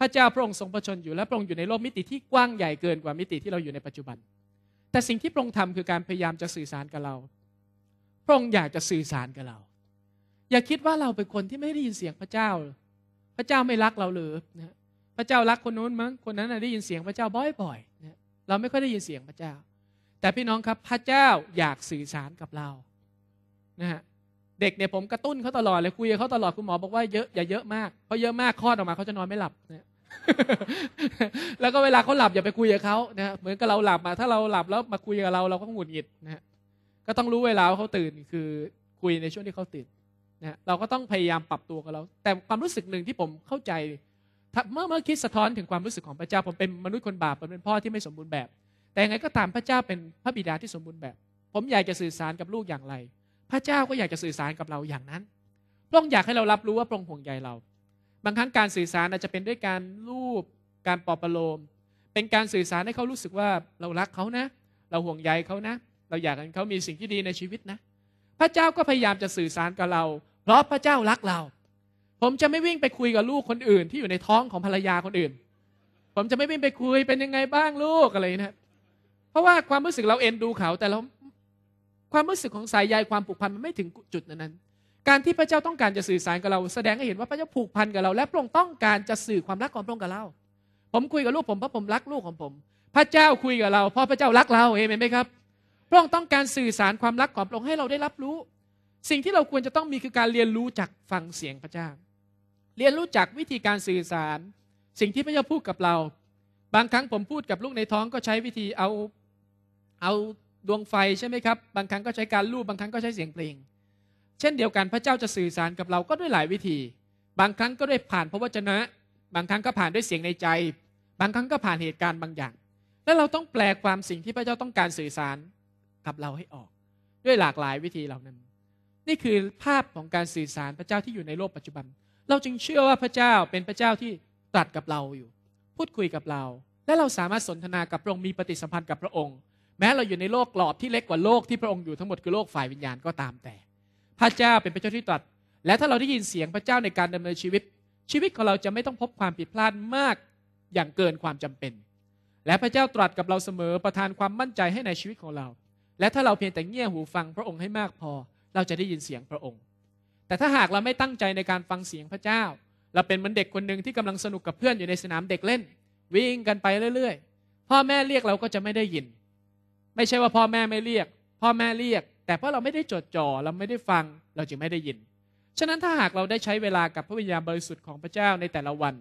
พระเจ้าพระองค์ทรงประชนอยู่และพระองค์อยู่ในโลกมิติที่กว้างใหญ่เกินกว่ามิติที่เราอยู่ในปัจจุบัน แต่สิ่งที่พระองค์ทำคือการพยายามจะสื่อสารกับเรา พระองค์อยากจะสื่อสารกับเรา อย่าคิดว่าเราเป็นคนที่ไม่ได้ยินเสียงพระเจ้า พระเจ้าไม่รักเราเลยนะระเจ้ารักคนนู้นมั้งคนนั้นได้ยินเสียงพระเจ้าบ่อยๆนเราไม่ค่อยได้ยินเสียงพระเจ้า แต่พี่น้องครับพระเจ้าอยากสื่อสารกับเรานะฮะเด็กเนี่ยผมกระตุ้นเขาตลอดเลยคุยกับเขาตลอดคุณหมอบอกว่าเยอะอย่าเยอะมากเพราะเยอะมากคลอดออกมาเขาจะนอนไม่หลับนะแล้วก็เวลาเขาหลับอย่าไปคุยกับเขานะเหมือนกับเราหลับมาถ้าเราหลับแล้ว มาคุยกับเราเราก็หงุดหงิดนะก็ต้องรู้เวลาเขาตื่นคือคุยในช่วงที่เขาตื่นนะเราก็ต้องพยายามปรับตัวกับเรา แต่ความรู้สึกหนึ่งที่ผมเข้าใจเมื่อเมื่อคิดสะท้อนถึงความรู้สึกของพระเจ้าผมเป็นมนุษย์คนบาปผมเป็นพ่อที่ไม่สมบูรณ์แบบ แต่ยงไงก็ตามพระเจ้าเป็นพระบิดาที่สมบูรณ์แบบ ผมอยากจะสื่อสารกับลูกอย่างไร พระเจ้าก็อยากจะสื่อสารกับเราอย่างนั้นพระองค์อยากให้เรารับรู้ว่าพระองค์ห่วงใยเรา บางครั้งการสื่อสารอาจจะเป็นด้วยการรูปการปลอบประโลมเป็นการสื่อสารให้เขารู้สึกว่าเรารักเขานะ เราห่วงใยเขานะ เราอยากให้เขามีสิ่งที่ดีในชีวิตนะ พระเจ้าก็พยายามจะสื่อสารกับเรา เพราะพระเจ้ารักเราผมจะไม่วิ่งไปคุยกับลูกคนอื่น ที่อยู่ในท้องของภรรยาคนอื่น ผมจะไม่วิ่งไปคุยเป็นยังไงบ้างลูกอะไรนะ เพราะว่าความรู้สึกเราเอ็นดูเขา แต่เราความรู้สึกของสายใยความผูกพันมันไม่ถึงจุดนั้น การที่พระเจ้าต้องการจะสื่อสารกับเรา แสดงให้เห็นว่าพระเจ้าผูกพันกับเราและพระองค์ต้องการจะสื่อความรักของพระองค์กับเรา ผมคุยกับลูกผมเพราะผมรักลูกของผม พระเจ้าคุยกับเราเพราะพระเจ้ารักเราเองไหมครับ พระองค์ต้องการสื่อสารความรักของพระองค์ให้เราได้รับรู้ สิ่งที่เราควรจะต้องมีคือการเรียนรู้จากฟังเสียงพระเจ้าเรียนรู้จักวิธีการสื่อสาร สิ่งที่พระเจ้าพูดกับเรา บางครั้งผมพูดกับลูกในท้องก็ใช้วิธีเอาเอาดวงไฟใช่ไหมครับ บางครั้งก็ใช้การลูบบางครั้งก็ใช้เสียงเพลง เช่นเดียวกันพระเจ้าจะสื่อสารกับเราก็ด้วยหลายวิธี บางครั้งก็ด้วยผ่านพระวจนะ บางครั้งก็ผ่านด้วยเสียงในใจ บางครั้งก็ผ่านเหตุการณ์บางอย่าง และเราต้องแปลความสิ่งที่พระเจ้าต้องการสื่อสารกับเราให้ออก ด้วยหลากหลายวิธีเหล่านั้นนี่คือภาพของการสื่อสารพระเจ้าที่อยู่ในโลกปัจจุบันเราจึงเชื่อว่าพระเจ้าเป็นพระเจ้าที่ตรัสกับเราอยู่ พูดคุยกับเรา และเราสามารถสนทนากับพระองค์มีปฏิสัมพันธ์กับพระองค์ แม้เราอยู่ในโลกกรอบที่เล็กกว่าโลกที่พระองค์อยู่ทั้งหมดคือโลกฝ่ายวิญญาณก็ตามแต่ พระเจ้าเป็นพระเจ้าที่ตรัสและถ้าเราได้ยินเสียงพระเจ้าในการดำเนินชีวิต ชีวิตของเราจะไม่ต้องพบความผิดพลาดมากอย่างเกินความจำเป็น และพระเจ้าตรัสกับเราเสมอประทานความมั่นใจให้ในชีวิตของเรา และถ้าเราเพียงแต่เงี่ยหูฟังพระองค์ให้มากพอเราจะได้ยินเสียงพระองค์แต่ถ้าหากเราไม่ตั้งใจในการฟังเสียงพระเจ้า เราเป็นเหมือนเด็กคนหนึ่งที่กำลังสนุกกับเพื่อนอยู่ในสนามเด็กเล่น วิ่งกันไปเรื่อยๆ พ่อแม่เรียกเราก็จะไม่ได้ยิน ไม่ใช่ว่าพ่อแม่ไม่เรียก พ่อแม่เรียก แต่เพราะเราไม่ได้จดจ่อเราไม่ได้ฟังเราจึงไม่ได้ยิน ฉะนั้นถ้าหากเราได้ใช้เวลากับพระวิญญาณบริสุทธิ์ของพระเจ้าในแต่ละวัน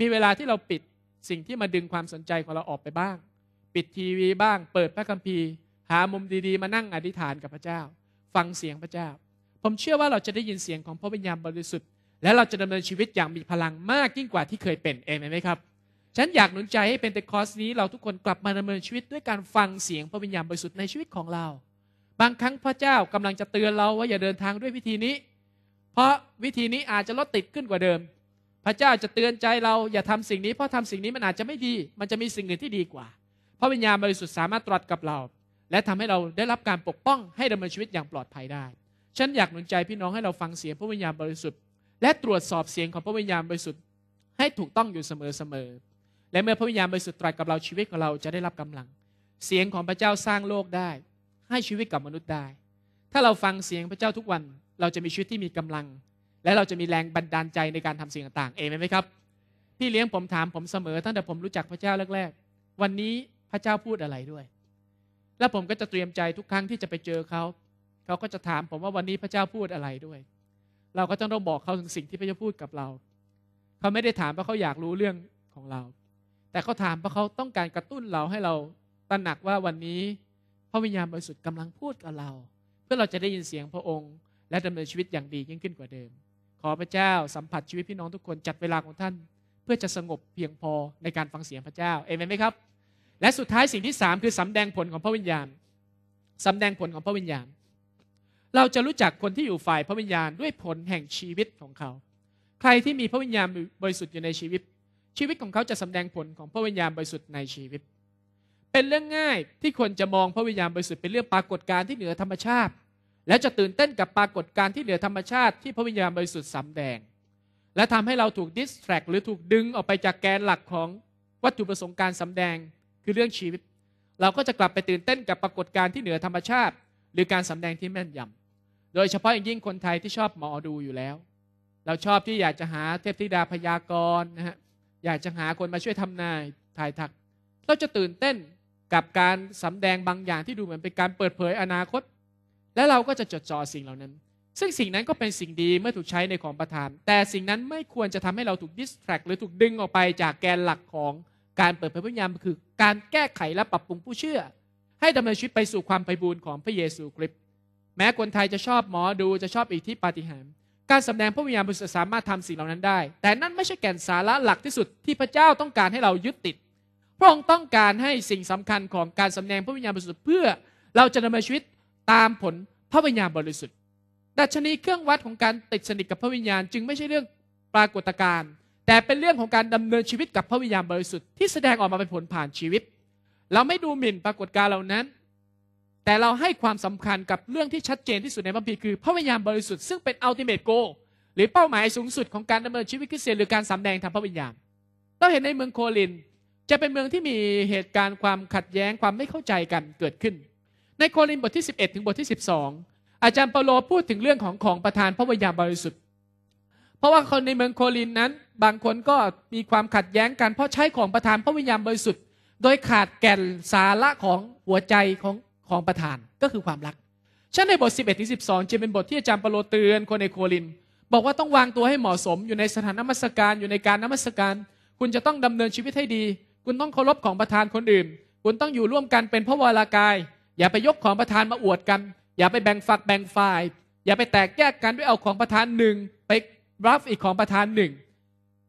มีเวลาที่เราปิดสิ่งที่มาดึงความสนใจของเราออกไปบ้าง ปิดทีวีบ้าง เปิดพระคัมภีร์ หามุมดีๆ มานั่งอธิษฐานกับพระเจ้า ฟังเสียงพระเจ้าผมเชื่อว่าเราจะได้ยินเสียงของพระวิญญาณบริสุทธิ์และเราจะดำเนินชีวิตอย่างมีพลังมากยิ่งกว่าที่เคยเป็นเองไหมครับ ฉันอยากหนุนใจให้เป็นเตคอสนี้เราทุกคนกลับมาดำเนินชีวิตด้วยการฟังเสียง พระวิญญาณบริสุทธิ์ในชีวิตของเรา บางครั้งพระเจ้ากำลังจะเตือนเราว่าอย่าเดินทางด้วยวิธีนี้ เพราะวิธีนี้อาจจะลดติดขึ้นกว่าเดิม พระเจ้าจะเตือนใจเราอย่าทำสิ่งนี้เพราะทำสิ่งนี้มันอาจจะไม่ดี มันจะมีสิ่งอื่นที่ดีกว่า พระวิญญาณบริสุทธิ์สามารถตรัสกับเรา และทำให้เราได้รับการปกป้องให้ดำเนินชีวิตอย่างปลอดภัยได้ฉันอยากหนุนใจพี่น้องให้เราฟังเสียงพระวิญญาณบริสุทธิ์ และตรวจสอบเสียงของพระวิญญาณบริสุทธิ์ให้ถูกต้องอยู่เสมอๆ และเมื่อพระวิญญาณบริสุทธิ์ตรัสกับเราชีวิตของเราจะได้รับกำลัง เสียงของพระเจ้าสร้างโลกได้ ให้ชีวิตกับมนุษย์ได้ ถ้าเราฟังเสียงพระเจ้าทุกวันเราจะมีชีวิตที่มีกำลัง และเราจะมีแรงบันดาลใจในการทำสิ่งต่างๆ เองไหมครับพี่เลี้ยงผมถามผมเสมอตั้งแต่ผมรู้จักพระเจ้าแรก ๆ วันนี้พระเจ้าพูดอะไรด้วย แล้วผมก็จะเตรียมใจทุกครั้งที่จะไปเจอเขาเาก็จะถามผมว่าวันนี้พระเจ้าพูดอะไรด้วย เราก็ต้องต้องบอกเขาถึงสิ่งที่พระเจ้าพูดกับเรา เขาไม่ได้ถามเพราะเขาอยากรู้เรื่องของเรา แต่เขาถามเพราะเขาต้องการกระตุ้นเราให้เราตระหนักว่าวันนี้พระวิญญาณบริสุทธิ์กำลังพูดกับเรา เพื่อเราจะได้ยินเสียงพระองค์และดำเนินชีวิตอย่างดียิ่งขึ้นกว่าเดิม ขอพระเจ้าสัมผัสชีวิตพี่น้องทุกคนจัดเวลาของท่าน เพื่อจะสงบเพียงพอในการฟังเสียงพระเจ้า เอเมนไหมครับ และสุดท้ายสิ่งที่3คือสำแดงผลของพระวิญญาณสำแดงผลของพระวิญญาณเราจะรู้จักคนที่อยู่ฝ่ายพระวิญญาณด้วยผลแห่งชีวิตของเขา ใครที่มีพระวิญญาณบริสุทธิ์อยู่ในชีวิต ชีวิตของเขาจะสำแดงผลของพระวิญญาณบริสุทธิ์ในชีวิต เป็นเรื่องง่ายที่คนจะมองพระวิญญาณบริสุทธิ์เป็นเรื่องปรากฏการณ์ที่เหนือธรรมชาติ และจะตื่นเต้นกับปรากฏการณ์ที่เหนือธรรมชาติ ที่พระวิญญาณบริสุทธิ์สำแดง และทำให้เราถูกดิสแทรกหรือถูกดึงออกไปจากแกนหลักของวัตถุประสงค์การสำแดงคือเรื่องชีวิต เราก็จะกลับไปตื่นเต้นกับปรากฏการณ์ที่เหนือธรรมชาติ หรือการสำแดงที่แม่นยำโดยเฉพาะอย่างยิ่งคนไทยที่ชอบหมอดูอยู่แล้ว เราชอบที่อยากจะหาเทพธิดาพยากรณ์นะฮะอยากจะหาคนมาช่วยทำนายถ่ายทัก เราจะตื่นเต้นกับการสำแดงบางอย่างที่ดูเหมือนเป็นการเปิดเผยอนาคต และเราก็จะจดจ่อสิ่งเหล่านั้น ซึ่งสิ่งนั้นก็เป็นสิ่งดีเมื่อถูกใช้ในของประทาน แต่สิ่งนั้นไม่ควรจะทำให้เราถูกดิสแทรกหรือถูกดึงออกไปจากแกนหลักของการเปิดเผยพระญามคือ การแก้ไขและปรับปรุงผู้เชื่อ ให้ดำเนินชีวิตไปสู่ความไปบูรณ์ของพระเยซูคริสตแม้คนไทยจะชอบหมอดูจะชอบอิทธิปาฏิหาริย์การสำแดงพระวิญญาณบริสุทธิ์สามารถทำสิ่งเหล่านั้นได้ แต่นั่นไม่ใช่แก่นสาระหลักที่สุดที่พระเจ้าต้องการให้เรายึดติดพระองค์ต้องการให้สิ่งสำคัญของการสำแดงพระวิญญาณบริสุทธิ์เพื่อเราจะดำเนินชีวิตตามผลพระวิญญาณบริสุทธิ์ดัชนีเครื่องวัดของการติดสนิทกับพระวิญญาณจึงไม่ใช่เรื่องปรากฏการณ์แต่เป็นเรื่องของการดำเนินชีวิตกับพระวิญญาณบริสุทธิ์ที่แสดงออกมาเป็นผลผ่านชีวิต เราไม่ดูหมิ่นปรากฏการณ์เหล่านั้นแต่เราให้ความสำคัญกับเรื่องที่ชัดเจนที่สุดในพระคัมภีร์คือพระวิญญาณบริสุทธิ์ซึ่งเป็นอัลติเมทโกหรือเป้าหมายสูงสุดของการดำเนินชีวิตคริสเตียนหรือการสำแดงทางพระวิญญาณ เราเห็นในเมืองโคลินจะเป็นเมืองที่มีเหตุการณ์ความขัดแย้งความไม่เข้าใจกันเกิดขึ้น ในโคลินบทที่ 11 ถึงบทที่ 12 อาจารย์เปาโลพูดถึงเรื่องของของประธานพระวิญญาณบริสุทธิ์เพราะว่าคนในเมืองโคลินนั้น บางคนก็มีความขัดแย้งกันเพราะใช้ของประธานพระวิญญาณบริสุทธิ์โดยขาดแก่นสาระของหัวใจของของประธานก็คือความรักฉันในบท11ถึง12จะเป็นบทที่อาจารย์เปโลเตือนคนในโครินบอกว่าต้องวางตัวให้เหมาะสมอยู่ในสถานนมัสการอยู่ในการนมัสการ คุณจะต้องดำเนินชีวิตให้ดี คุณต้องเคารพของประธานคนอื่นคุณต้องอยู่ร่วมกันเป็นพระวรากาย อย่าไปยกของประธานมาอวดกัน อย่าไปแบ่งฝักแบ่งฝ่ายอย่าไปแตกแยกกันด้วยเอาของประธานหนึ่งไปรับอีกของประธานหนึ่ง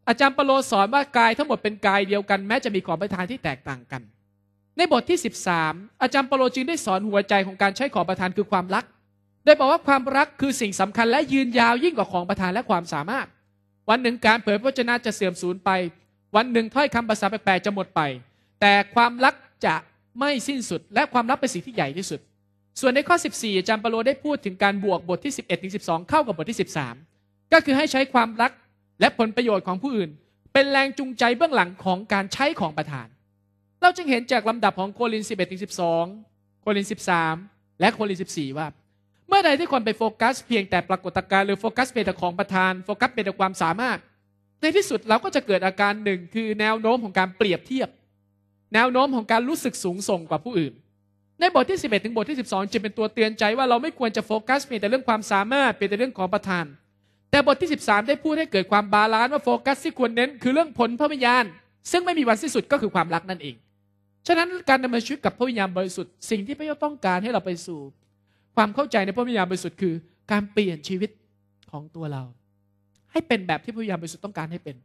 อาจารย์เปโลสอนว่ากายทั้งหมดเป็นกายเดียวกัน แม้จะมีของประธานที่แตกต่างกันในบทที่ 13 อาจารย์เปโลจึงได้สอนหัวใจของการใช้ของประทานคือความรักได้บอกว่าความรักคือสิ่งสำคัญและยืนยาวยิ่งกว่าของประทานและความสามารถ วันหนึ่งการเผยพระชนะจะเสื่อมสูญไป วันหนึ่งถ้อยคำภาษาแปลกๆจะหมดไป แต่ความรักจะไม่สิ้นสุด และความรักเป็นสิ่งที่ใหญ่ที่สุด ส่วนในข้อ 14 อาจารย์เปโลได้พูดถึงการบวกบทที่ 11ถึง12 เข้ากับบทที่ 13 ก็คือให้ใช้ความรักและผลประโยชน์ของผู้อื่น เป็นแรงจูงใจเบื้องหลังของการใช้ของประทานเราจึงเห็นจากลำดับของโคลิน 11ถึง12 โคลิน13 และโคลิน14 ว่า เมื่อใดที่คนไปโฟกัสเพียงแต่ปรากฏการณ์หรือโฟกัสเปยงแต่ของประธานโฟกัสเปยงแต่ความสามารถ ในที่สุดเราก็จะเกิดอาการหนึ่ง คือแนวโน้มของการเปรียบเทียบ แนวโน้มของการรู้สึกสูงส่งกว่าผู้อื่น ในบทที่ 11 ถึงบทที่ 12จะเป็นตัวเตือนใจว่าเราไม่ควรจะโฟกัสเพียงแต่เรื่องความสามารถเปยงแต่เรื่องของประธาน แต่บทที่ 13 ได้พูดให้เกิดความบาลานซ์ว่าโฟกัสที่ควรเน้นคือเรื่องผลพระวิญญาณซึ่งไม่มีวันสิ้นสุดก็คือความรักนั่นเองฉะนั้นการดำเนินชีวิตกับพระวิญญาณบริสุทธิ์ สิ่งที่พระเจ้าต้องการให้เราไปสู่ ความเข้าใจในพระวิญญาณบริสุทธิ์คือ การเปลี่ยนชีวิตของตัวเรา ให้เป็นแบบที่พระวิญญาณบริสุทธิ์ต้องการให้เป็น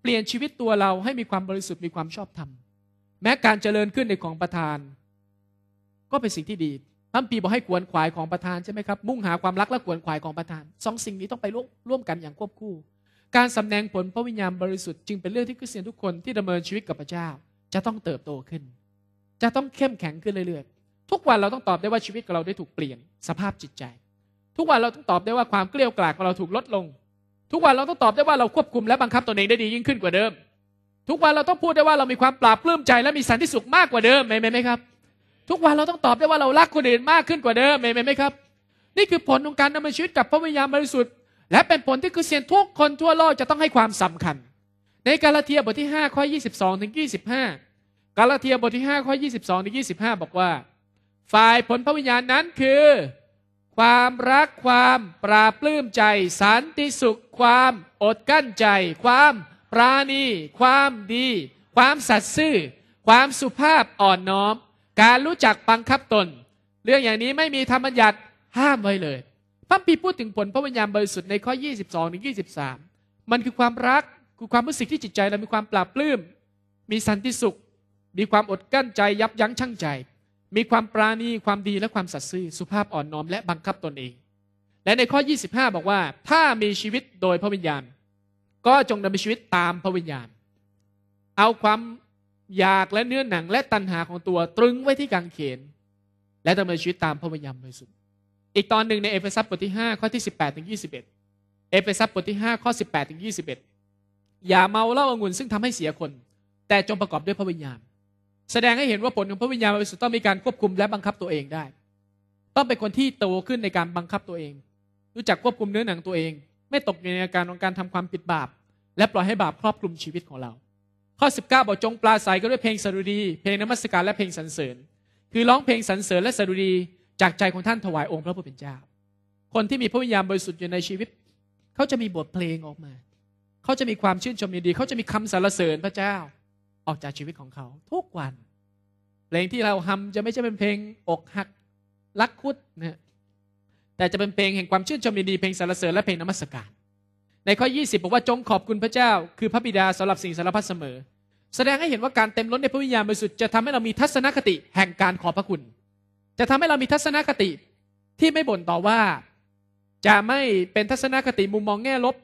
เปลี่ยนชีวิตตัวเราให้มีความบริสุทธิ์มีความชอบธรรมแม้การเจริญขึ้นในของประธาน ก็เป็นสิ่งที่ดีพระปีบอกให้ขวนขวายของประธานใช่ไหมครับมุ่งหาความรักและขวนขวายของประธานสองสิ่งนี้ต้องไปร่วมกันอย่างควบคู่ การสำแดงผลพระวิญญาณบริสุทธิ์จึงเป็นเรื่องที่คริสเตียนทุกคนที่ดำเนินชีวิตกับพระเจ้าจะต้องเติบโตขึ้น จะต้องเข้มแข็งขึ้นเรื่อยๆ ทุกวันเราต้องตอบได้ว่าชีวิตของเราได้ถูกเปลี่ยนสภาพจิตใจ ทุกวันเราต้องตอบได้ว่าความเกลียวกลาดของเราถูกลดลง ทุกวันเราต้องตอบได้ว่าเราควบคุมและบังคับตัวเองได้ดียิ่งขึ้นกว่าเดิม ทุกวันเราต้องพูดได้ว่าเรามีความปราบปลื้มใจ และมีสันติสุขมากกว่าเดิมไหมไหมครับ ทุกวันเราต้องตอบได้ว่าเรารักคนอื่นมากขึ้นกว่าเดิมไหมไหมครับ นี่คือผลของการดำเนินชีวิตกับพระวิญญาณบริสุทธิ์และเป็นผลที่คือเสียนทุกคนทั่วโลกจะต้องให้ความสำคัญในกาลาเทียบทที่ 5 ข้อ 22ถึง25กาลาเทียบทที่5ข้อ22ถึง25 บอกว่า ฝ่ายผลพระวิญญาณนั้นคือ ความรักความปราปลื้มใจ สันติสุขความอดกั้นใจ ความปราณี ความดี ความสัตย์ซื่อ ความสุภาพอ่อนน้อม การรู้จักบังคับตน เรื่องอย่างนี้ไม่มีธรรมบัญญัติห้ามไว้เลย พระพีพูดถึงผลพระวิญญาณบริสุทธิ์ในข้อ 22ถึง23 มันคือความรักคือความรู้สึกที่จิตใจเรามีความปราบปลื้ม มีสันติสุข มีความอดกั้นใจ ยับยั้งชั่งใจ มีความปราณีความดีและความสัตย์ซื่อ สุภาพอ่อนน้อม และบังคับตนเอง และในข้อ 25 บอกว่า ถ้ามีชีวิตโดยพระวิญญาณ ก็จงดำเนินชีวิตตามพระวิญญาณ เอาความอยากและเนื้อหนังและตัณหาของตัวตรึงไว้ที่กางเขนและดำเนินชีวิตตามพระวิญญาณบริสุทธิ์อีกตอนหนึ่งในเอเฟซัสบทที่5ข้อที่18ถึง21เอเฟซัสบทที่5ข้อ18ถึง21อย่าเมาเหล้าองุ่นซึ่งทำให้เสียคน แต่จงประกอบด้วยพระวิญญาณแสดงให้เห็นว่าผลของพระวิญญาณบริสุทธิ์ต้องมีการควบคุมและบังคับตัวเองได้ ต้องเป็นคนที่โตขึ้นในการบังคับตัวเอง รู้จักควบคุมเนื้อหนังตัวเอง ไม่ตกอยู่ในอาการของการทำความผิดบาปและปล่อยให้บาปครอบคลุมชีวิตของเรา ข้อ19 บอกจงปลาศัยก็ด้วยเพลงสรุดีเพลงนมัสการและเพลงสรรเสริญคือร้องเพลงสรรเสริญและสรุดี จากใจของท่านถวายองค์พระผู้เป็นเจ้าคนที่มีพระวิญญาณบริสุทธิ์อยู่ในชีวิต เขาจะมีบทเพลงออกมาเขาจะมีความชื่นชมยินดีเขาจะมีคำสรรเสริญพระเจ้า ออกจากชีวิตของเขาทุกวันเพลงที่เราทำจะไม่ใช่เป็นเพลงอกหักรักคุดนะแต่จะเป็นเพลงแห่งความชื่นชมยินดีเพลงสรรเสริญและเพลงนมัสการในข้อ 20 บอกว่าจงขอบคุณพระเจ้า คือพระบิดาสำหรับสิ่งสารพัดเสมอ แสดงให้เห็นว่าการเต็มล้นในพระวิญญาณบริสุทธิ์จะทำให้เรามีทัศนคติแห่งการขอบพระคุณจะทำให้เรามีทัศนคติที่ไม่บ่นต่อว่า จะไม่เป็นทัศนคติมุมมองแง่ลบ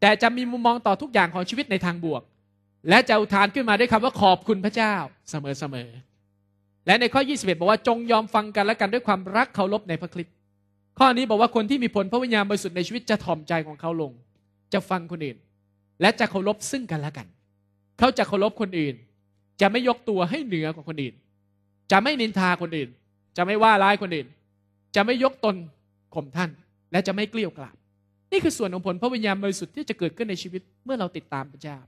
แต่จะมีมุมมองต่อทุกอย่างของชีวิตในทางบวก และจะอุทานขึ้นมาด้วยคำว่าขอบคุณพระเจ้าเสมอๆ และในข้อ 21บอกว่าจงยอมฟังกันและกันด้วยความรักเคารพในพระคริสต์ ข้อนี้บอกว่าคนที่มีผลพระวิญญาณบริสุทธิ์ในชีวิตจะถ่อมใจของเขาลง จะฟังคนอื่น และจะเคารพซึ่งกันและกัน เขาจะเคารพคนอื่น จะไม่ยกตัวให้เหนือกว่าคนอื่น จะไม่นินทาคนอื่น จะไม่ว่าร้ายคนอื่น จะไม่ยกตนข่มท่าน และจะไม่เกลี้ยกล่อมนี่คือส่วนของผลพระวิญญาณบริสุทธิ์ที่จะเกิดขึ้นในชีวิตเมื่อเราติดตามพระเจ้า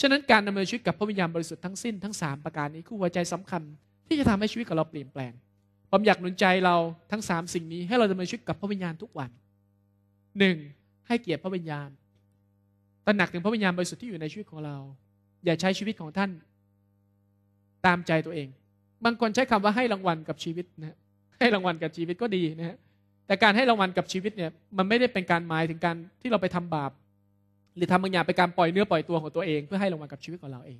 ฉะนั้นการดำเนินชีวิตกับพระวิญญาณบริสุทธิ์ทั้งสิ้นทั้ง3ประการนี้คู่หัวใจสำคัญ ที่จะทำให้ชีวิตของเราเปลี่ยนแปลงผมอยากหนุนใจเราทั้ง 3 สิ่งนี้ให้เราดำเนินชีวิตกับพระวิญญาณทุกวัน 1. ให้เกียรติพระวิญญาณ ตระหนักถึงพระวิญญาณบริสุทธิ์ที่อยู่ในชีวิตของเรา อย่าใช้ชีวิตของท่านตามใจตัวเอง บางคนใช้คำว่าให้รางวัลกับชีวิตนะให้รางวัลกับชีวิตก็ดีนะฮะแต่การให้รางวัลกับชีวิตเนี่ยมันไม่ได้เป็นการหมายถึงการที่เราไปทำบาป หรือทำบางอย่างเป็นการปล่อยเนื้อปล่อยตัวของตัวเองเพื่อให้รางวัลกับชีวิตของเราเอง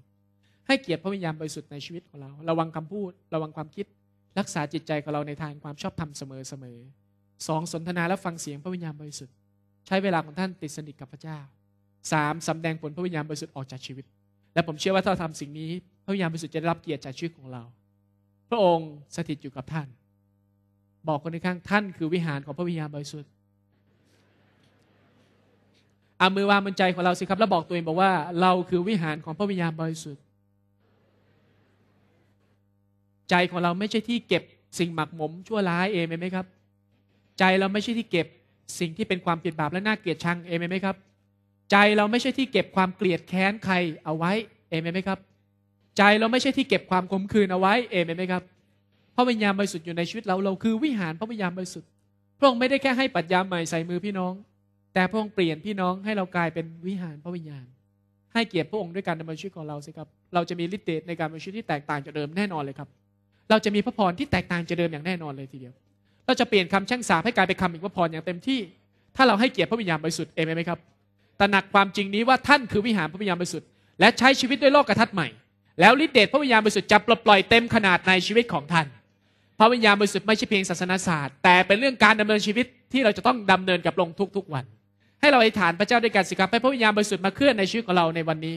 ให้เกียรติพระวิญญาณบริสุทธิ์ในชีวิตของเรา ระวังคำพูดระวังความคิดรักษาจิตใจของเราในทางความชอบธรรมเสมอเสมอ สองสนทนาและฟังเสียงพระวิญญาณบริสุทธิ์ใช้เวลาของท่านติดสนิทกับพระเจ้าสามสำแดงผลพระวิญญาณบริสุทธิ์ออกจากชีวิต และผมเชื่อว่าถ้าเราทำสิ่งนี้พระวิญญาณบริสุทธิ์จะได้รับเกียรติจากชีวิตของเรา พระองค์สถิตอยู่กับท่านบอกคนข้างท่านคือวิหารของพระวิญญาณบริสุทธิ์เอามือวางบนใจของเราสิครับแล้วบอกตัวเองบอกว่าเราคือวิหารของพระวิญญาณบริสุทธิ์ใจของเราไม่ใช่ที่เก็บสิ่งหมักหมมชั่วร้าย เองไหมครับ ใจเราไม่ใช่ที่เก็บสิ่งที่เป็นความผิดบาปและน่าเกลียดชังเองไหมครับ ใจเราไม่ใช่ที่เก็บความเกลียดแค้นใครเอาไว้เองไหมครับ ใจเราไม่ใช่ที่เก็บความขมขื่นเอาไว้เองไหมครับพระวิญญาณบริสุทธิ์อยู่ในชีวิตเรา เราคือวิหารพระวิญญาณบริสุทธิ์พระองค์ไม่ได้แค่ให้ปัจญาใหม่ใส่มือพี่น้อง แต่พระองค์เปลี่ยนพี่น้องให้เรากลายเป็นวิหารพระวิญญาณ ให้เกียรติพระองค์ด้วยการดำเนินชีวิตของเราสิครับ เราจะมีฤทธิ์เดชในการดำเนินชีวิตที่แตกต่างจากเดิมแน่นอนเลยครับ เราจะมีพระพรที่แตกต่างจากเดิมอย่างแน่นอนเลยทีเดียว เราจะเปลี่ยนคำแช่งสาให้กลายเป็นคำอีกพระพรอย่างเต็มที่ ถ้าเราให้เกียรติพระวิญญาณบริสุทธิ์เองไหมครับตระหนักความจริงนี้ว่าท่านคือวิหารพระวิญญาณบริสุทธิ์และใช้ชีวิตด้วยโลกกระทัดใหม่ แล้วฤทธิเดชพระวิญญาณบริสุทธิ์จะปลดปล่อยเต็มขนาดในชีวิตของท่านพระวิญญาณบริสุทธิ์ไม่ใช่เพียงศาสนาศาสตร์ แต่เป็นเรื่องการดำเนินชีวิตที่เราจะต้องดำเนินกับลงทุกๆวัน ให้เราอธิษฐานพระเจ้าด้วยกันสิครับให้พระวิญญาณบริสุทธิ์มาเคลื่อนในชีวิตของเราในวันนี้